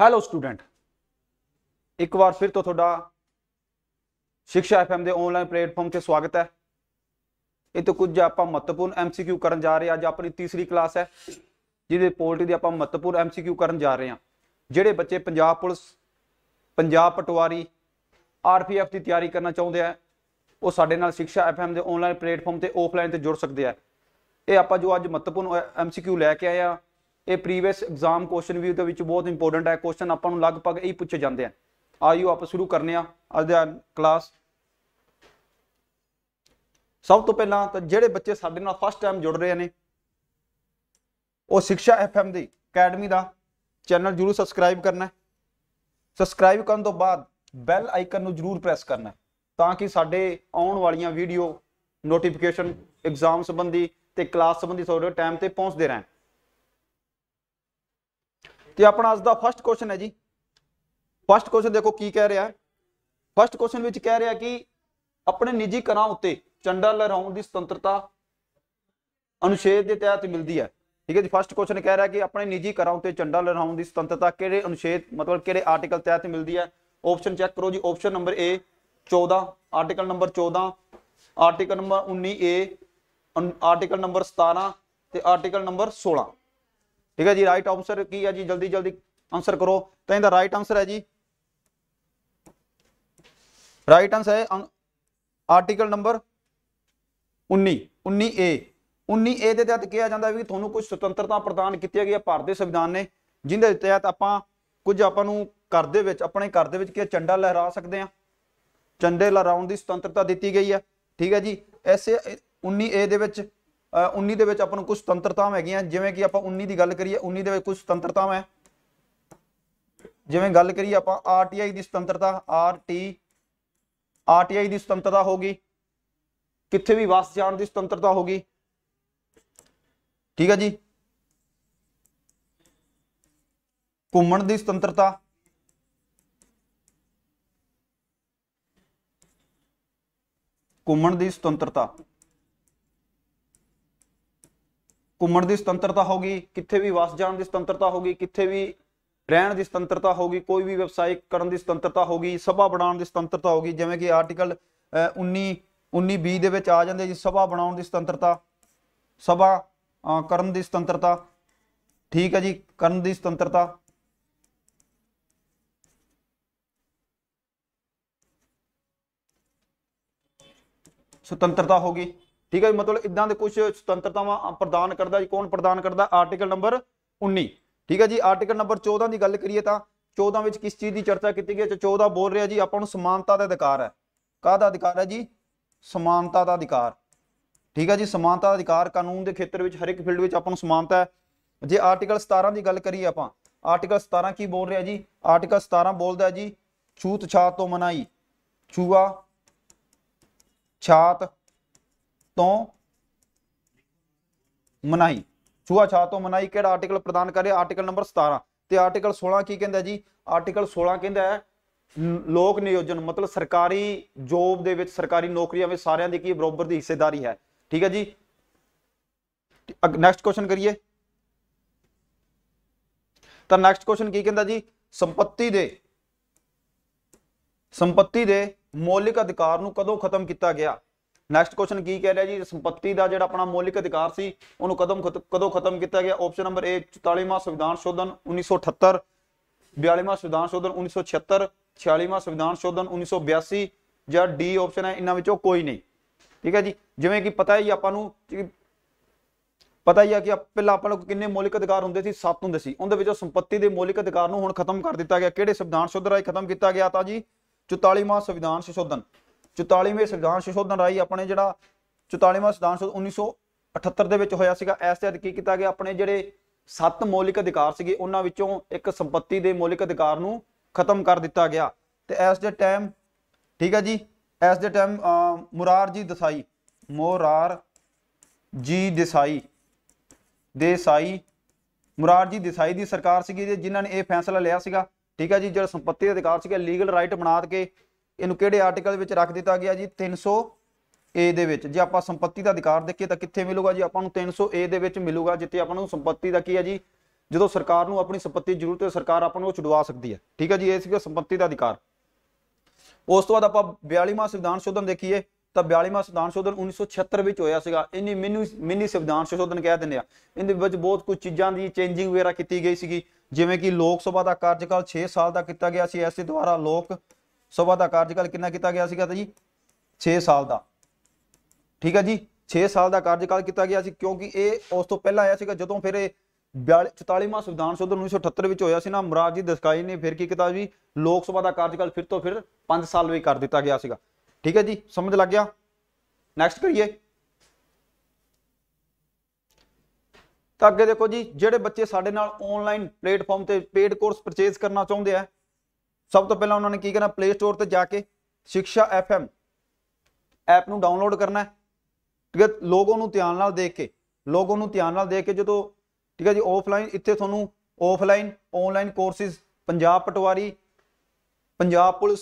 hello student ਇੱਕ ਵਾਰ ਫਿਰ ਤੋਂ ਤੁਹਾਡਾ ਸਿੱਖਿਆ ਐਫਐਮ ਦੇ ਆਨਲਾਈਨ ਪਲੇਟਫਾਰਮ ਤੇ ਸਵਾਗਤ ਹੈ ਇਹ ਤੋਂ ਕੁਝ ਆਪਾਂ ਮਹੱਤਵਪੂਰਨ ਐਮਸੀਕਿਊ ਕਰਨ ਜਾ ਰਹੇ ਅੱਜ ਆਪਣੀ ਤੀਸਰੀ ਕਲਾਸ ਹੈ ਜਿਹਦੇ ਪੋਲਟੀ ਦੀ ਆਪਾਂ ਮਹੱਤਵਪੂਰਨ ਐਮਸੀਕਿਊ ਕਰਨ ਜਾ ਰਹੇ ਹਾਂ ਜਿਹੜੇ ਬੱਚੇ ਪੰਜਾਬ ਪੁਲਿਸ ਪੰਜਾਬ ਪਟਵਾਰੀ ਆਰਪੀਐਫ ਦੀ ਤਿਆਰੀ ਕਰਨਾ ਚਾਹੁੰਦੇ ਆ ਉਹ ਸਾਡੇ ਨਾਲ ਸਿੱਖਿਆ ਐਫਐਮ ਦੇ ਆਨਲਾਈਨ ਪਲੇਟਫਾਰਮ ਤੇ ਆਫਲਾਈਨ ਤੇ ਜੁੜ ਸਕਦੇ ਆ ਇਹ ਆਪਾਂ ਜੋ ਅੱਜ ਮਹੱਤਵਪੂਰਨ ਐਮਸੀਕਿਊ ਲੈ ਕੇ ਆਏ ਆ ਇਹ ਪ੍ਰੀਵੀਅਸ ਐਗਜ਼ਾਮ ਕੁਐਸਚਨ ਵੀ ਉਹਦੇ ਵਿੱਚ ਬਹੁਤ ਇੰਪੋਰਟੈਂਟ ਹੈ ਕੁਐਸਚਨ ਆਪਾਂ ਨੂੰ ਲਗਭਗ ਇਹੀ ਪੁੱਛੇ ਜਾਂਦੇ ਆ ਆਈਓ ਆਪਾਂ ਸ਼ੁਰੂ ਕਰਨੇ ਆ ਅੱਜ ਦਾ ਕਲਾਸ ਸਭ ਤੋਂ ਪਹਿਲਾਂ ਤਾਂ ਜਿਹੜੇ ਬੱਚੇ ਸਾਡੇ ਨਾਲ ਫਸਟ ਟਾਈਮ ਜੁੜ ਰਹੇ ਨੇ ਉਹ ਸਿੱਖਿਆ ਐਫਐਮ ਦੀ ਅਕੈਡਮੀ ਦਾ ਚੈਨਲ ਜਰੂਰ ਸਬਸਕ੍ਰਾਈਬ ਕਰਨਾ ਹੈ ਸਬਸਕ੍ਰਾਈਬ ਕਰਨ ਤੋਂ ਬਾਅਦ ਬੈਲ ਆਈਕਨ ਨੂੰ ਜਰੂਰ ਪ੍ਰੈਸ ਕਰਨਾ ਤਾਂ ਕਿ ਸਾਡੇ ਆਉਣ ਵਾਲੀਆਂ ਵੀਡੀਓ ਨੋਟੀਫਿਕੇਸ਼ਨ ਐਗਜ਼ਾਮ ਸੰਬੰਧੀ ਤੇ ਕਲਾਸ ਸੰਬੰਧੀ ਤੁਹਾਡੇ ਟਾਈਮ ਤੇ ਪਹੁੰਚਦੇ ਰਹਿਣ ਤੇ ਆਪਣਾ ਅੱਜ ਦਾ ਫਰਸਟ ਕੁਐਸਚਨ ਹੈ ਜੀ ਫਰਸਟ ਕੁਐਸਚਨ ਦੇਖੋ ਕੀ ਕਹਿ ਰਿਹਾ ਫਰਸਟ ਕੁਐਸਚਨ ਵਿੱਚ ਕਹਿ ਰਿਹਾ ਕਿ ਆਪਣੇ ਨਿੱਜੀ ਕਰਾਂ ਉੱਤੇ ਚੰਡਾ ਲਹਿਰਾਉਣ ਦੀ ਸੁਤੰਤਰਤਾ ਅਨੁਛੇਦ ਦੇ ਤਹਿਤ ਮਿਲਦੀ ਹੈ ਠੀਕ ਹੈ ਜੀ ਫਰਸਟ ਕੁਐਸਚਨ ਕਹਿ ਰਿਹਾ ਕਿ ਆਪਣੇ ਨਿੱਜੀ ਕਰਾਂ ਉੱਤੇ ਚੰਡਾ ਲਹਿਰਾਉਣ ਦੀ ਸੁਤੰਤਰਤਾ ਕਿਹੜੇ ਅਨੁਛੇਦ ਮਤਲਬ ਕਿਹੜੇ ਆਰਟੀਕਲ ਤਹਿਤ ਮਿਲਦੀ ਹੈ ਆਪਸ਼ਨ ਚੈੱਕ ਕਰੋ ਜੀ option number A 14 article number 14 article number 19 A article number 17 ਤੇ ਆਰਟੀਕਲ ਨੰਬਰ 16 ਠੀਕ ਹੈ ਜੀ ਰਾਈਟ ਆਨਸਰ ਕੀ ਹੈ ਜੀ ਜਲਦੀ ਜਲਦੀ ਆਨਸਰ ਕਰੋ ਤਾਂ ਇਹਦਾ ਰਾਈਟ ਆਨਸਰ ਹੈ ਜੀ ਰਾਈਟ ਆਨਸਰ ਹੈ ਆਰਟੀਕਲ ਨੰਬਰ 19 19A 19A ਦੇ ਤਹਿਤ ਕਿਹਾ ਜਾਂਦਾ ਵੀ ਤੁਹਾਨੂੰ ਕੁਝ ਸੁਤੰਤਰਤਾ ਪ੍ਰਦਾਨ ਕੀਤੀ ਗਈ ਹੈ ਭਾਰਤ ਦੇ ਸੰਵਿਧਾਨ ਨੇ ਜਿੰਦੇ ਤਹਿਤ ਆਪਾਂ ਕੁਝ ਆਪਾਂ ਨੂੰ ਘਰ ਦੇ ਵਿੱਚ ਆਪਣੇ ਘਰ ਦੇ ਵਿੱਚ ਕਿ ਚੰਡਾ ਲਹਿਰਾ ਸਕਦੇ ਆ ਚੰਡੇ ਲਹਿਰਾਉਣ ਦੀ ਸੁਤੰਤਰਤਾ ਦਿੱਤੀ ਗਈ ਹੈ ਠੀਕ ਹੈ ਜੀ ਐਸੇ 19A ਦੇ ਵਿੱਚ 19 ਦੇ ਵਿੱਚ ਆਪਾਂ ਨੂੰ ਕੁਝ ਤੰਤਰਤਾਵਾਂ ਹੈਗੀਆਂ ਜਿਵੇਂ ਕਿ ਆਪਾਂ 19 ਦੀ ਗੱਲ ਕਰੀਏ 19 ਦੇ ਵਿੱਚ ਕੁਝ ਤੰਤਰਤਾਵਾਂ ਹੈ ਜਿਵੇਂ ਗੱਲ ਕਰੀਏ ਆਪਾਂ ਆਰਟੀਆਈ ਦੀ ਸੁਤੰਤਰਤਾ ਆਰਟੀ ਆਰਟੀਆਈ ਦੀ ਸੁਤੰਤਰਤਾ ਗਈ ਕਿੱਥੇ ਵੀ ਵਸ ਜਾਣ ਦੀ ਸੁਤੰਤਰਤਾ ਗਈ ਠੀਕ ਹੈ ਜੀ ਘੁੰਮਣ ਦੀ ਸੁਤੰਤਰਤਾ ਘੁੰਮਣ ਦੀ ਸੁਤੰਤਰਤਾ ਘੁੰਮਣ ਦੀ ਸੁਤੰਤਰਤਾ ਹੋਗੀ ਕਿੱਥੇ ਵੀ ਵਸ ਜਾਣ ਦੀ ਸੁਤੰਤਰਤਾ ਹੋਗੀ ਕਿੱਥੇ ਵੀ ਰਹਿਣ ਦੀ ਸੁਤੰਤਰਤਾ ਹੋਗੀ ਕੋਈ ਵੀ ਵਪਸਾਇਕ ਕਰਨ ਦੀ ਸੁਤੰਤਰਤਾ ਹੋਗੀ ਸਭਾ ਬਣਾਉਣ ਦੀ ਸੁਤੰਤਰਤਾ ਹੋਗੀ ਜਿਵੇਂ ਕਿ ਆਰਟੀਕਲ 19 19 ਬੀ ਦੇ ਵਿੱਚ ਆ ਜਾਂਦੇ ਜੀ ਸਭਾ ਬਣਾਉਣ ਦੀ ਸੁਤੰਤਰਤਾ ਸਭਾ ਕਰਨ ਦੀ ਸੁਤੰਤਰਤਾ ਠੀਕ ਹੈ ਜੀ ਕਰਨ ਦੀ ਸੁਤੰਤਰਤਾ ਸੁਤੰਤਰਤਾ ਹੋਗੀ ਠੀਕ ਹੈ ਜੀ ਮਤਲਬ ਇਦਾਂ ਦੇ ਕੁਝ ਸੁਤੰਤਰਤਾਵਾਂ ਪ੍ਰਦਾਨ ਕਰਦਾ ਜੀ ਕੌਣ ਪ੍ਰਦਾਨ ਕਰਦਾ ਆਰਟੀਕਲ ਨੰਬਰ 19 ਠੀਕ ਹੈ ਜੀ ਆਰਟੀਕਲ ਨੰਬਰ 14 ਦੀ ਗੱਲ ਕਰੀਏ ਤਾਂ 14 ਵਿੱਚ ਕਿਸ ਚੀਜ਼ ਦੀ ਚਰਚਾ ਕੀਤੀ ਗਈ ਹੈ 14 ਬੋਲ ਰਿਹਾ ਜੀ ਆਪਾਂ ਨੂੰ ਸਮਾਨਤਾ ਦਾ ਅਧਿਕਾਰ ਹੈ ਕਾਹਦਾ ਅਧਿਕਾਰ ਹੈ ਜੀ ਸਮਾਨਤਾ ਦਾ ਅਧਿਕਾਰ ਠੀਕ ਹੈ ਜੀ ਸਮਾਨਤਾ ਦਾ ਅਧਿਕਾਰ ਕਾਨੂੰਨ ਦੇ ਖੇਤਰ ਵਿੱਚ ਹਰ ਇੱਕ ਫੀਲਡ ਵਿੱਚ ਆਪਾਂ ਨੂੰ ਸਮਾਨਤਾ ਹੈ ਜੇ ਆਰਟੀਕਲ 17 ਦੀ ਗੱਲ ਕਰੀਏ ਆਪਾਂ ਆਰਟੀਕਲ 17 ਕੀ ਬੋਲ ਰਿਹਾ ਜੀ ਆਰਟੀਕਲ 17 ਬੋਲਦਾ ਜੀ ਛੂਤ ਛਾਤ ਤੋਂ ਮਨਾਈ ਛੂਆ ਛਾਤ ਤੋਂ ਮਨਾਈ ਛੂਆਛਾਤ ਤੋਂ ਮਨਾਈ ਕਿਹੜਾ ਆਰਟੀਕਲ ਪ੍ਰਦਾਨ ਕਰੇ ਆਰਟੀਕਲ ਨੰਬਰ 17 ਤੇ ਆਰਟੀਕਲ 16 ਕੀ ਕਹਿੰਦਾ ਜੀ ਆਰਟੀਕਲ 16 ਕਹਿੰਦਾ ਹੈ ਲੋਕ ਨਿਯੋਜਨ ਮਤਲਬ ਸਰਕਾਰੀ ਜੋਬ ਦੇ ਵਿੱਚ ਸਰਕਾਰੀ ਨੌਕਰੀਆਂ ਵਿੱਚ ਸਾਰਿਆਂ ਦੀ ਕੀ ਬਰਾਬਰ ਦੀ ਹਿੱਸੇਦਾਰੀ ਹੈ ਠੀਕ ਹੈ ਜੀ ਨੈਕਸਟ ਕੁਐਸਚਨ ਕਰੀਏ ਤਾਂ ਨੈਕਸਟ ਕੁਐਸਚਨ ਕੀ ਕਹਿੰਦਾ ਜੀ ਸੰਪਤੀ ਦੇ ਸੰਪਤੀ ਦੇ ਮੌਲਿਕ ਅਧਿਕਾਰ ਨੂੰ ਕਦੋਂ ਖਤਮ ਕੀਤਾ ਗਿਆ ਨੈਕਸਟ ਕੁਐਸਚਨ ਕੀ ਕਹਿ ਰਿਹਾ ਜੀ ਸੰਪਤੀ ਦਾ ਜਿਹੜਾ ਆਪਣਾ ਮੌਲਿਕ ਅਧਿਕਾਰ ਸੀ ਉਹਨੂੰ ਕਦਮ ਕਦੋਂ ਖਤਮ ਕੀਤਾ ਗਿਆ ਆਪਸ਼ਨ ਨੰਬਰ ਏ 44ਵਾਂ ਸੰਵਿਧਾਨ ਸ਼ੋਧਨ 1978 42ਵਾਂ ਸੰਵਿਧਾਨ ਸ਼ੋਧਨ 1976 46ਵਾਂ ਸੰਵਿਧਾਨ ਸ਼ੋਧਨ 1982 ਜਾਂ ਡੀ ਆਪਸ਼ਨ ਹੈ ਇਹਨਾਂ ਵਿੱਚੋਂ ਕੋਈ ਨਹੀਂ ਠੀਕ ਹੈ ਜੀ ਜਿਵੇਂ ਕਿ ਪਤਾ ਹੀ ਆਪਾਂ ਨੂੰ ਪਤਾ ਹੀ ਆ ਕਿ ਪਹਿਲਾਂ ਆਪਾਂ ਨੂੰ ਕਿੰਨੇ ਮੌਲਿਕ ਅਧਿਕਾਰ ਹੁੰਦੇ ਸੀ 7 ਹੁੰਦੇ ਸੀ ਉਹਦੇ ਵਿੱਚੋਂ ਸੰਪਤੀ ਦੇ ਮੌਲਿਕ ਅਧਿਕਾਰ ਨੂੰ ਹੁਣ ਖਤਮ ਕਰ ਦਿੱਤਾ ਗਿਆ ਕਿਹੜੇ ਸੰਵਿਧਾਨ ਸ਼ੋਧ ਰਾਹੀਂ ਖਤਮ ਕੀਤਾ ਗਿਆ ਤਾਂ ਜੀ 44ਵਾਂ ਸੰਵਿਧਾਨ ਸ਼ੋਧਨ 44ਵੇਂ ਸੰਵਿਧਾਨ ਸੰਸ਼ੋਧਨ ਰਾਈ ਆਪਣੇ ਜਿਹੜਾ 44ਵਾਂ ਸੰਵਿਧਾਨ ਸੰਸ਼ੋਧਨ 1978 ਦੇ ਵਿੱਚ ਹੋਇਆ ਸੀਗਾ ਇਸ ਤੇ ਕੀ ਕੀਤਾ ਗਿਆ ਆਪਣੇ ਜਿਹੜੇ ਸੱਤ ਮੌਲਿਕ ਅਧਿਕਾਰ ਸੀਗੇ ਉਹਨਾਂ ਵਿੱਚੋਂ ਇੱਕ ਸੰਪਤੀ ਦੇ ਮੌਲਿਕ ਅਧਿਕਾਰ ਨੂੰ ਖਤਮ ਕਰ ਦਿੱਤਾ ਗਿਆ ਤੇ ਇਸ ਦੇ ਟਾਈਮ ਠੀਕ ਹੈ ਜੀ ਇਸ ਦੇ ਟਾਈਮ ਜੀ ਦਸਾਈ ਮੋਰਾਰ ਜੀ ਦੇਸਾਈ ਦੇਸਾਈ ਜੀ ਦੇਸਾਈ ਦੀ ਸਰਕਾਰ ਸੀਗੀ ਜਿਨ੍ਹਾਂ ਨੇ ਇਹ ਫੈਸਲਾ ਲਿਆ ਸੀਗਾ ਠੀਕ ਹੈ ਜੀ ਜਿਹੜਾ ਸੰਪਤੀ ਦੇ ਅਧਿਕਾਰ ਸੀਗਾ ਲੀਗਲ ਰਾਈਟ ਬਣਾ ਕੇ ਇਹਨੂੰ ਕਿਹੜੇ ਆਰਟੀਕਲ ਵਿੱਚ ਰੱਖ ਦਿੱਤਾ ਗਿਆ ਜੀ 300 ਏ ਦੇ ਵਿੱਚ ਜੇ ਆਪਾਂ ਸੰਪਤੀ ਦਾ ਅਧਿਕਾਰ ਦੇਖੀਏ ਤਾਂ ਕਿੱਥੇ ਮਿਲੂਗਾ ਜੀ ਆਪਾਂ ਨੂੰ 300 ਏ ਦੇ ਵਿੱਚ ਮਿਲੂਗਾ ਜਿੱਥੇ ਆਪਾਂ ਨੂੰ ਸੰਪਤੀ ਦਾ ਕੀ ਹੈ ਜੀ ਜਦੋਂ ਸਰਕਾਰ ਨੂੰ ਆਪਣੀ ਸੰਪਤੀ ਜ਼ਰੂਰਤ ਹੈ ਸਰਕਾਰ ਆਪਾਂ ਨੂੰ ਉਹ ਛੁਡਵਾ ਸਕਦੀ ਹੈ ਠੀਕ ਹੈ ਜੀ ਇਹ ਸੀਗਾ ਸੰਪਤੀ ਦਾ ਅਧਿਕਾਰ ਉਸ ਤੋਂ ਬਾਅਦ ਆਪਾਂ 42ਵਾਂ ਸੰਵਿਧਾਨ ਸ਼ੋਧਨ ਦੇਖੀਏ ਤਾਂ 42ਵਾਂ ਸੰਵਿਧਾਨ ਸ਼ੋਧਨ 1976 ਵਿੱਚ ਹੋਇਆ ਸੀਗਾ ਇਹਨੇ ਮੈਨੂੰ ਮਿੰਨੀ ਸੰਵਿਧਾਨ ਸ਼ੋਧਨ ਕਹਿ ਦਿੰਦੇ ਆ ਇਹਦੇ ਵਿੱਚ ਬਹੁਤ ਕੁਝ ਚੀਜ਼ਾਂ ਦੀ ਚੇਂਜਿੰਗ ਵਗੈਰਾ ਕੀਤੀ ਗਈ ਸੀਗੀ ਜਿਵੇਂ ਕਿ ਲੋਕ ਸਭਾ ਦਾ ਕਾਰਜਕਾਲ 6 ਸਾਲ ਦਾ ਕੀਤਾ ਗਿਆ ਸੀ ਐਸੇ ਦੁਆਰਾ ਲੋਕ ਸਭਾ ਦਾ ਕਾਰਜਕਾਲ ਕਿੰਨਾ ਕੀਤਾ ਗਿਆ ਸੀਗਾ ਤਾਂ ਜੀ 6 ਸਾਲ ਦਾ ਠੀਕ ਹੈ ਜੀ 6 ਸਾਲ ਦਾ ਕਾਰਜਕਾਲ ਕੀਤਾ ਗਿਆ ਸੀ ਕਿਉਂਕਿ ਇਹ ਉਸ ਤੋਂ ਪਹਿਲਾਂ ਆਇਆ ਸੀਗਾ ਜਦੋਂ ਫਿਰ ਇਹ 44ਵਾਂ ਸੰਵਿਧਾਨ ਸੋਧ 1978 ਵਿੱਚ ਹੋਇਆ ਸੀ ਨਾ ਮਹਾਰਾਜ ਜੀ ਦਸਕਾਈ ਨੇ ਫਿਰ ਕੀ ਕੀਤਾ ਜੀ ਲੋਕ ਸਭਾ ਦਾ ਕਾਰਜਕਾਲ ਫਿਰ ਤੋਂ ਫਿਰ 5 ਸਾਲ ਲਈ ਕਰ ਦਿੱਤਾ ਗਿਆ ਸੀਗਾ ਠੀਕ ਹੈ ਜੀ ਸਮਝ ਲੱਗ ਗਿਆ ਨੈਕਸਟ ਕਰੀਏ ਤਾਂ ਅੱਗੇ ਦੇਖੋ ਜੀ ਜਿਹੜੇ ਬੱਚੇ ਸਾਡੇ ਨਾਲ ਆਨਲਾਈਨ ਪਲੇਟਫਾਰਮ ਤੇ ਪੇਡ ਕੋਰਸ ਪਰਚੇਸ ਕਰਨਾ ਚਾਹੁੰਦੇ ਆ ਸਭ ਤੋਂ ਪਹਿਲਾਂ ਉਹਨਾਂ ਨੇ ਕੀ ਕਰਨਾ ਪਲੇ ਸਟੋਰ ਤੇ ਜਾ ਕੇ ਸਿੱਖਿਆ ਐਮ ਐਪ ਨੂੰ ਡਾਊਨਲੋਡ ਕਰਨਾ ਹੈ ਠੀਕ ਹੈ ਲੋਗੋ ਨੂੰ ਧਿਆਨ ਨਾਲ ਦੇਖ ਕੇ ਲੋਗੋ ਨੂੰ ਧਿਆਨ ਨਾਲ ਦੇਖ ਕੇ ਜਦੋਂ ਠੀਕ ਹੈ ਜੀ ਆਫਲਾਈਨ ਇੱਥੇ ਤੁਹਾਨੂੰ offline online courses Punjab patwari Punjab police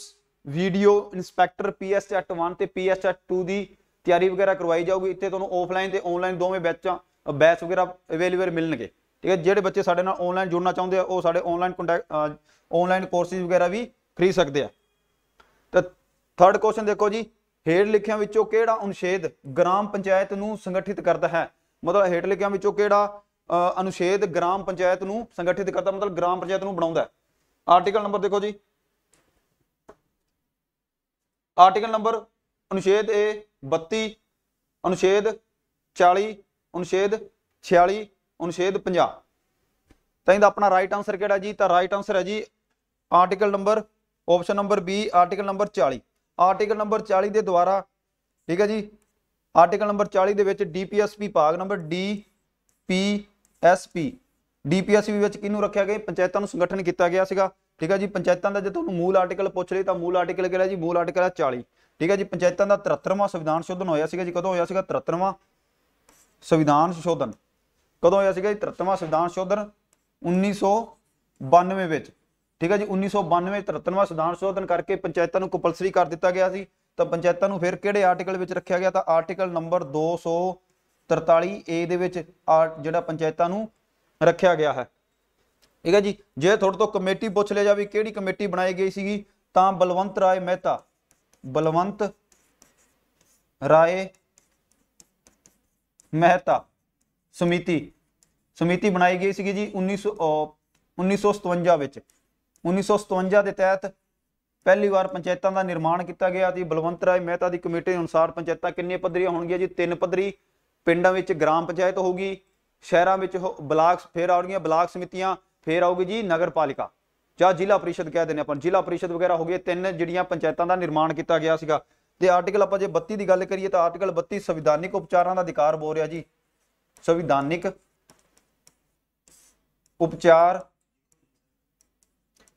VDO inspector PS 1 ਤੇ ਪੀਐਸ 2 ਦੀ ਤਿਆਰੀ ਵਗੈਰਾ ਕਰਵਾਈ ਜਾਊਗੀ ਇੱਥੇ ਤੁਹਾਨੂੰ ਆਫਲਾਈਨ ਤੇ ਆਨਲਾਈਨ ਦੋਵੇਂ ਬੈਚਾਂ ਬੈਚ ਵਗੈਰਾ ਅਵੇਲੇਬਲ ਮਿਲਣਗੇ ਠੀਕ ਹੈ ਜਿਹੜੇ ਬੱਚੇ ਸਾਡੇ ਨਾਲ ਆਨਲਾਈਨ ਜੁੜਨਾ ਚਾਹੁੰਦੇ ਆ ਉਹ ਸਾਡੇ ਆਨਲਾਈਨ ਕੰਟੈਕਟ ਆਨਲਾਈਨ ਕੋਰਸਿਸ ਵਗੈਰਾ ਵੀ ਖਰੀਦ ਸਕਦੇ ਆ ਤਾਂ ਥਰਡ ਕੁਐਸਚਨ ਦੇਖੋ ਜੀ ਹੇਠ ਲਿਖਿਆਂ ਵਿੱਚੋਂ ਕਿਹੜਾ ਅਨੁਛੇਦ ਗ੍ਰਾਮ ਪੰਚਾਇਤ ਨੂੰ ਸੰਗਠਿਤ ਕਰਦਾ ਹੈ ਮਤਲਬ ਹੇਠ ਲਿਖਿਆਂ ਵਿੱਚੋਂ ਕਿਹੜਾ ਅਨੁਛੇਦ ਗ੍ਰਾਮ ਪੰਚਾਇਤ ਨੂੰ ਸੰਗਠਿਤ ਕਰਦਾ ਮਤਲਬ ਗ੍ਰਾਮ ਪੰਚਾਇਤ ਨੂੰ ਬਣਾਉਂਦਾ ਆਰਟੀਕਲ ਨੰਬਰ ਦੇਖੋ ਜੀ ਆਰਟੀਕਲ ਨੰਬਰ ਅਨੁਛੇਦ ਏ 32 ਅਨੁਛੇਦ 40 ਅਨੁਛੇਦ 46 ਅਨੁਛੇਦ 50 ਤਾਂ ਇਹਦਾ ਆਪਣਾ ਰਾਈਟ ਆਨਸਰ ਕਿਹੜਾ ਜੀ ਤਾਂ ਰਾਈਟ ਆਨਸਰ ਹੈ ਜੀ article number option number B article number 40 article number 40 ਦੇ ਦੁਆਰਾ ਠੀਕ ਹੈ ਜੀ ਆਰਟੀਕਲ ਨੰਬਰ 40 ਦੇ ਵਿੱਚ ਡੀਪੀਐਸਪੀ ਭਾਗ number D P S P DPSP ਵਿੱਚ ਕਿਹਨੂੰ ਰੱਖਿਆ ਗਿਆ ਪੰਚਾਇਤਾਂ ਨੂੰ ਸੰਗਠਨ ਕੀਤਾ ਗਿਆ ਸੀਗਾ ਠੀਕ ਹੈ ਜੀ ਪੰਚਾਇਤਾਂ ਦਾ ਜੇ ਤੁਹਾਨੂੰ ਮੂਲ ਆਰਟੀਕਲ ਪੁੱਛ ਲਈ ਤਾਂ ਮੂਲ ਆਰਟੀਕਲ ਕਿਹੜਾ ਜੀ ਮੂਲ ਆਰਟੀਕਲ ਹੈ 40 ਠੀਕ ਹੈ ਜੀ ਪੰਚਾਇਤਾਂ ਦਾ 73ਵਾਂ ਸੰਵਿਧਾਨ ਸ਼ੋਧਨ ਹੋਇਆ ਸੀਗਾ ਜੀ ਕਦੋਂ ਹੋਇਆ ਸੀਗਾ 73ਵਾਂ ਸੰਵਿਧਾਨ ਸ਼ੋਧਨ ਕਦੋਂ ਹੋਇਆ ਸੀਗਾ ਜੀ 73ਵਾਂ ਸੰਵਿਧਾਨ ਸ਼ੋਧਨ 1992 ਵਿੱਚ ਠੀਕ ਹੈ ਜੀ 1992 73ਵਾਂ ਸੰਵਿਧਾਨ ਸ਼ੋਧਨ ਕਰਕੇ ਪੰਚਾਇਤਾਂ ਨੂੰ ਕੰਪਲਸਰੀ ਕਰ ਦਿੱਤਾ ਗਿਆ ਸੀ ਤਾਂ ਪੰਚਾਇਤਾਂ ਨੂੰ ਫਿਰ ਕਿਹੜੇ ਆਰਟੀਕਲ ਵਿੱਚ ਰੱਖਿਆ ਗਿਆ ਤਾਂ ਆਰਟੀਕਲ ਨੰਬਰ 243 ਏ ਦੇ ਵਿੱਚ ਜਿਹੜਾ ਪੰਚਾਇਤਾਂ ਨੂੰ ਰੱਖਿਆ ਗਿਆ ਹੈ ਠੀਕ ਹੈ ਜੀ ਜੇ ਤੁਹਾਡੇ ਤੋਂ ਕਮੇਟੀ ਪੁੱਛ ਲਿਆ ਜਾਵੇ ਕਿਹੜੀ ਕਮੇਟੀ ਬਣਾਈ ਗਈ ਸੀਗੀ ਤਾਂ ਬਲਵੰਤ ਰਾਏ ਮਹਿਤਾ ਬਲਵੰਤ ਰਾਏ ਮਹਿਤਾ ਸਮਿਤੀ ਸਮਿਤੀ ਬਣਾਈ ਗਈ ਸੀਗੀ ਜੀ 1900 1957 ਵਿੱਚ 1957 ਦੇ ਤਹਿਤ ਪਹਿਲੀ ਵਾਰ ਪੰਚਾਇਤਾਂ ਦਾ ਨਿਰਮਾਣ ਕੀਤਾ ਗਿਆ ਤੇ ਬਲਵੰਤ ਰਾਏ ਮਹਿਤਾ ਦੀ ਕਮੇਟੀ ਅਨੁਸਾਰ ਪੰਚਾਇਤਾਂ ਕਿੰਨੇ ਪੱਧਰੀਆਂ ਹੋਣਗੀਆਂ ਜੀ ਤਿੰਨ ਪੱਧਰੀ ਪਿੰਡਾਂ ਵਿੱਚ ਗ੍ਰਾਮ ਪੰਚਾਇਤ ਹੋਊਗੀ ਸ਼ਹਿਰਾਂ ਵਿੱਚ ਬਲਾਕ ਫੇਰ ਆਉਣਗੀਆਂ ਬਲਾਕ ਸਮਿਤੀਆਂ ਫੇਰ ਆਉਗੀ ਜੀ ਨਗਰਪਾਲਿਕਾ ਜਾਂ ਜ਼ਿਲ੍ਹਾ ਪਰਿਸ਼ਦ ਕਹਿ ਦਿੰਦੇ ਆਪਾਂ ਜ਼ਿਲ੍ਹਾ ਪਰਿਸ਼ਦ ਵਗੈਰਾ ਹੋ ਗਏ ਤਿੰਨ ਜਿਹੜੀਆਂ ਪੰਚਾਇਤਾਂ ਦਾ ਨਿਰਮਾਣ ਕੀਤਾ ਗਿਆ ਸੀਗਾ ਤੇ ਆਰਟੀਕਲ ਆਪਾਂ ਜੇ 32 ਦੀ ਗੱਲ ਕਰੀਏ ਤਾਂ ਆਰਟੀਕਲ 32 ਸੰਵਿਧਾਨਿਕ ਉਪਚਾਰਾਂ ਦਾ ਅਧਿਕਾਰ ਬੋਲ ਰਿਹਾ ਜੀ ਸੰਵਿਧਾਨਿਕ ਉਪਚਾਰ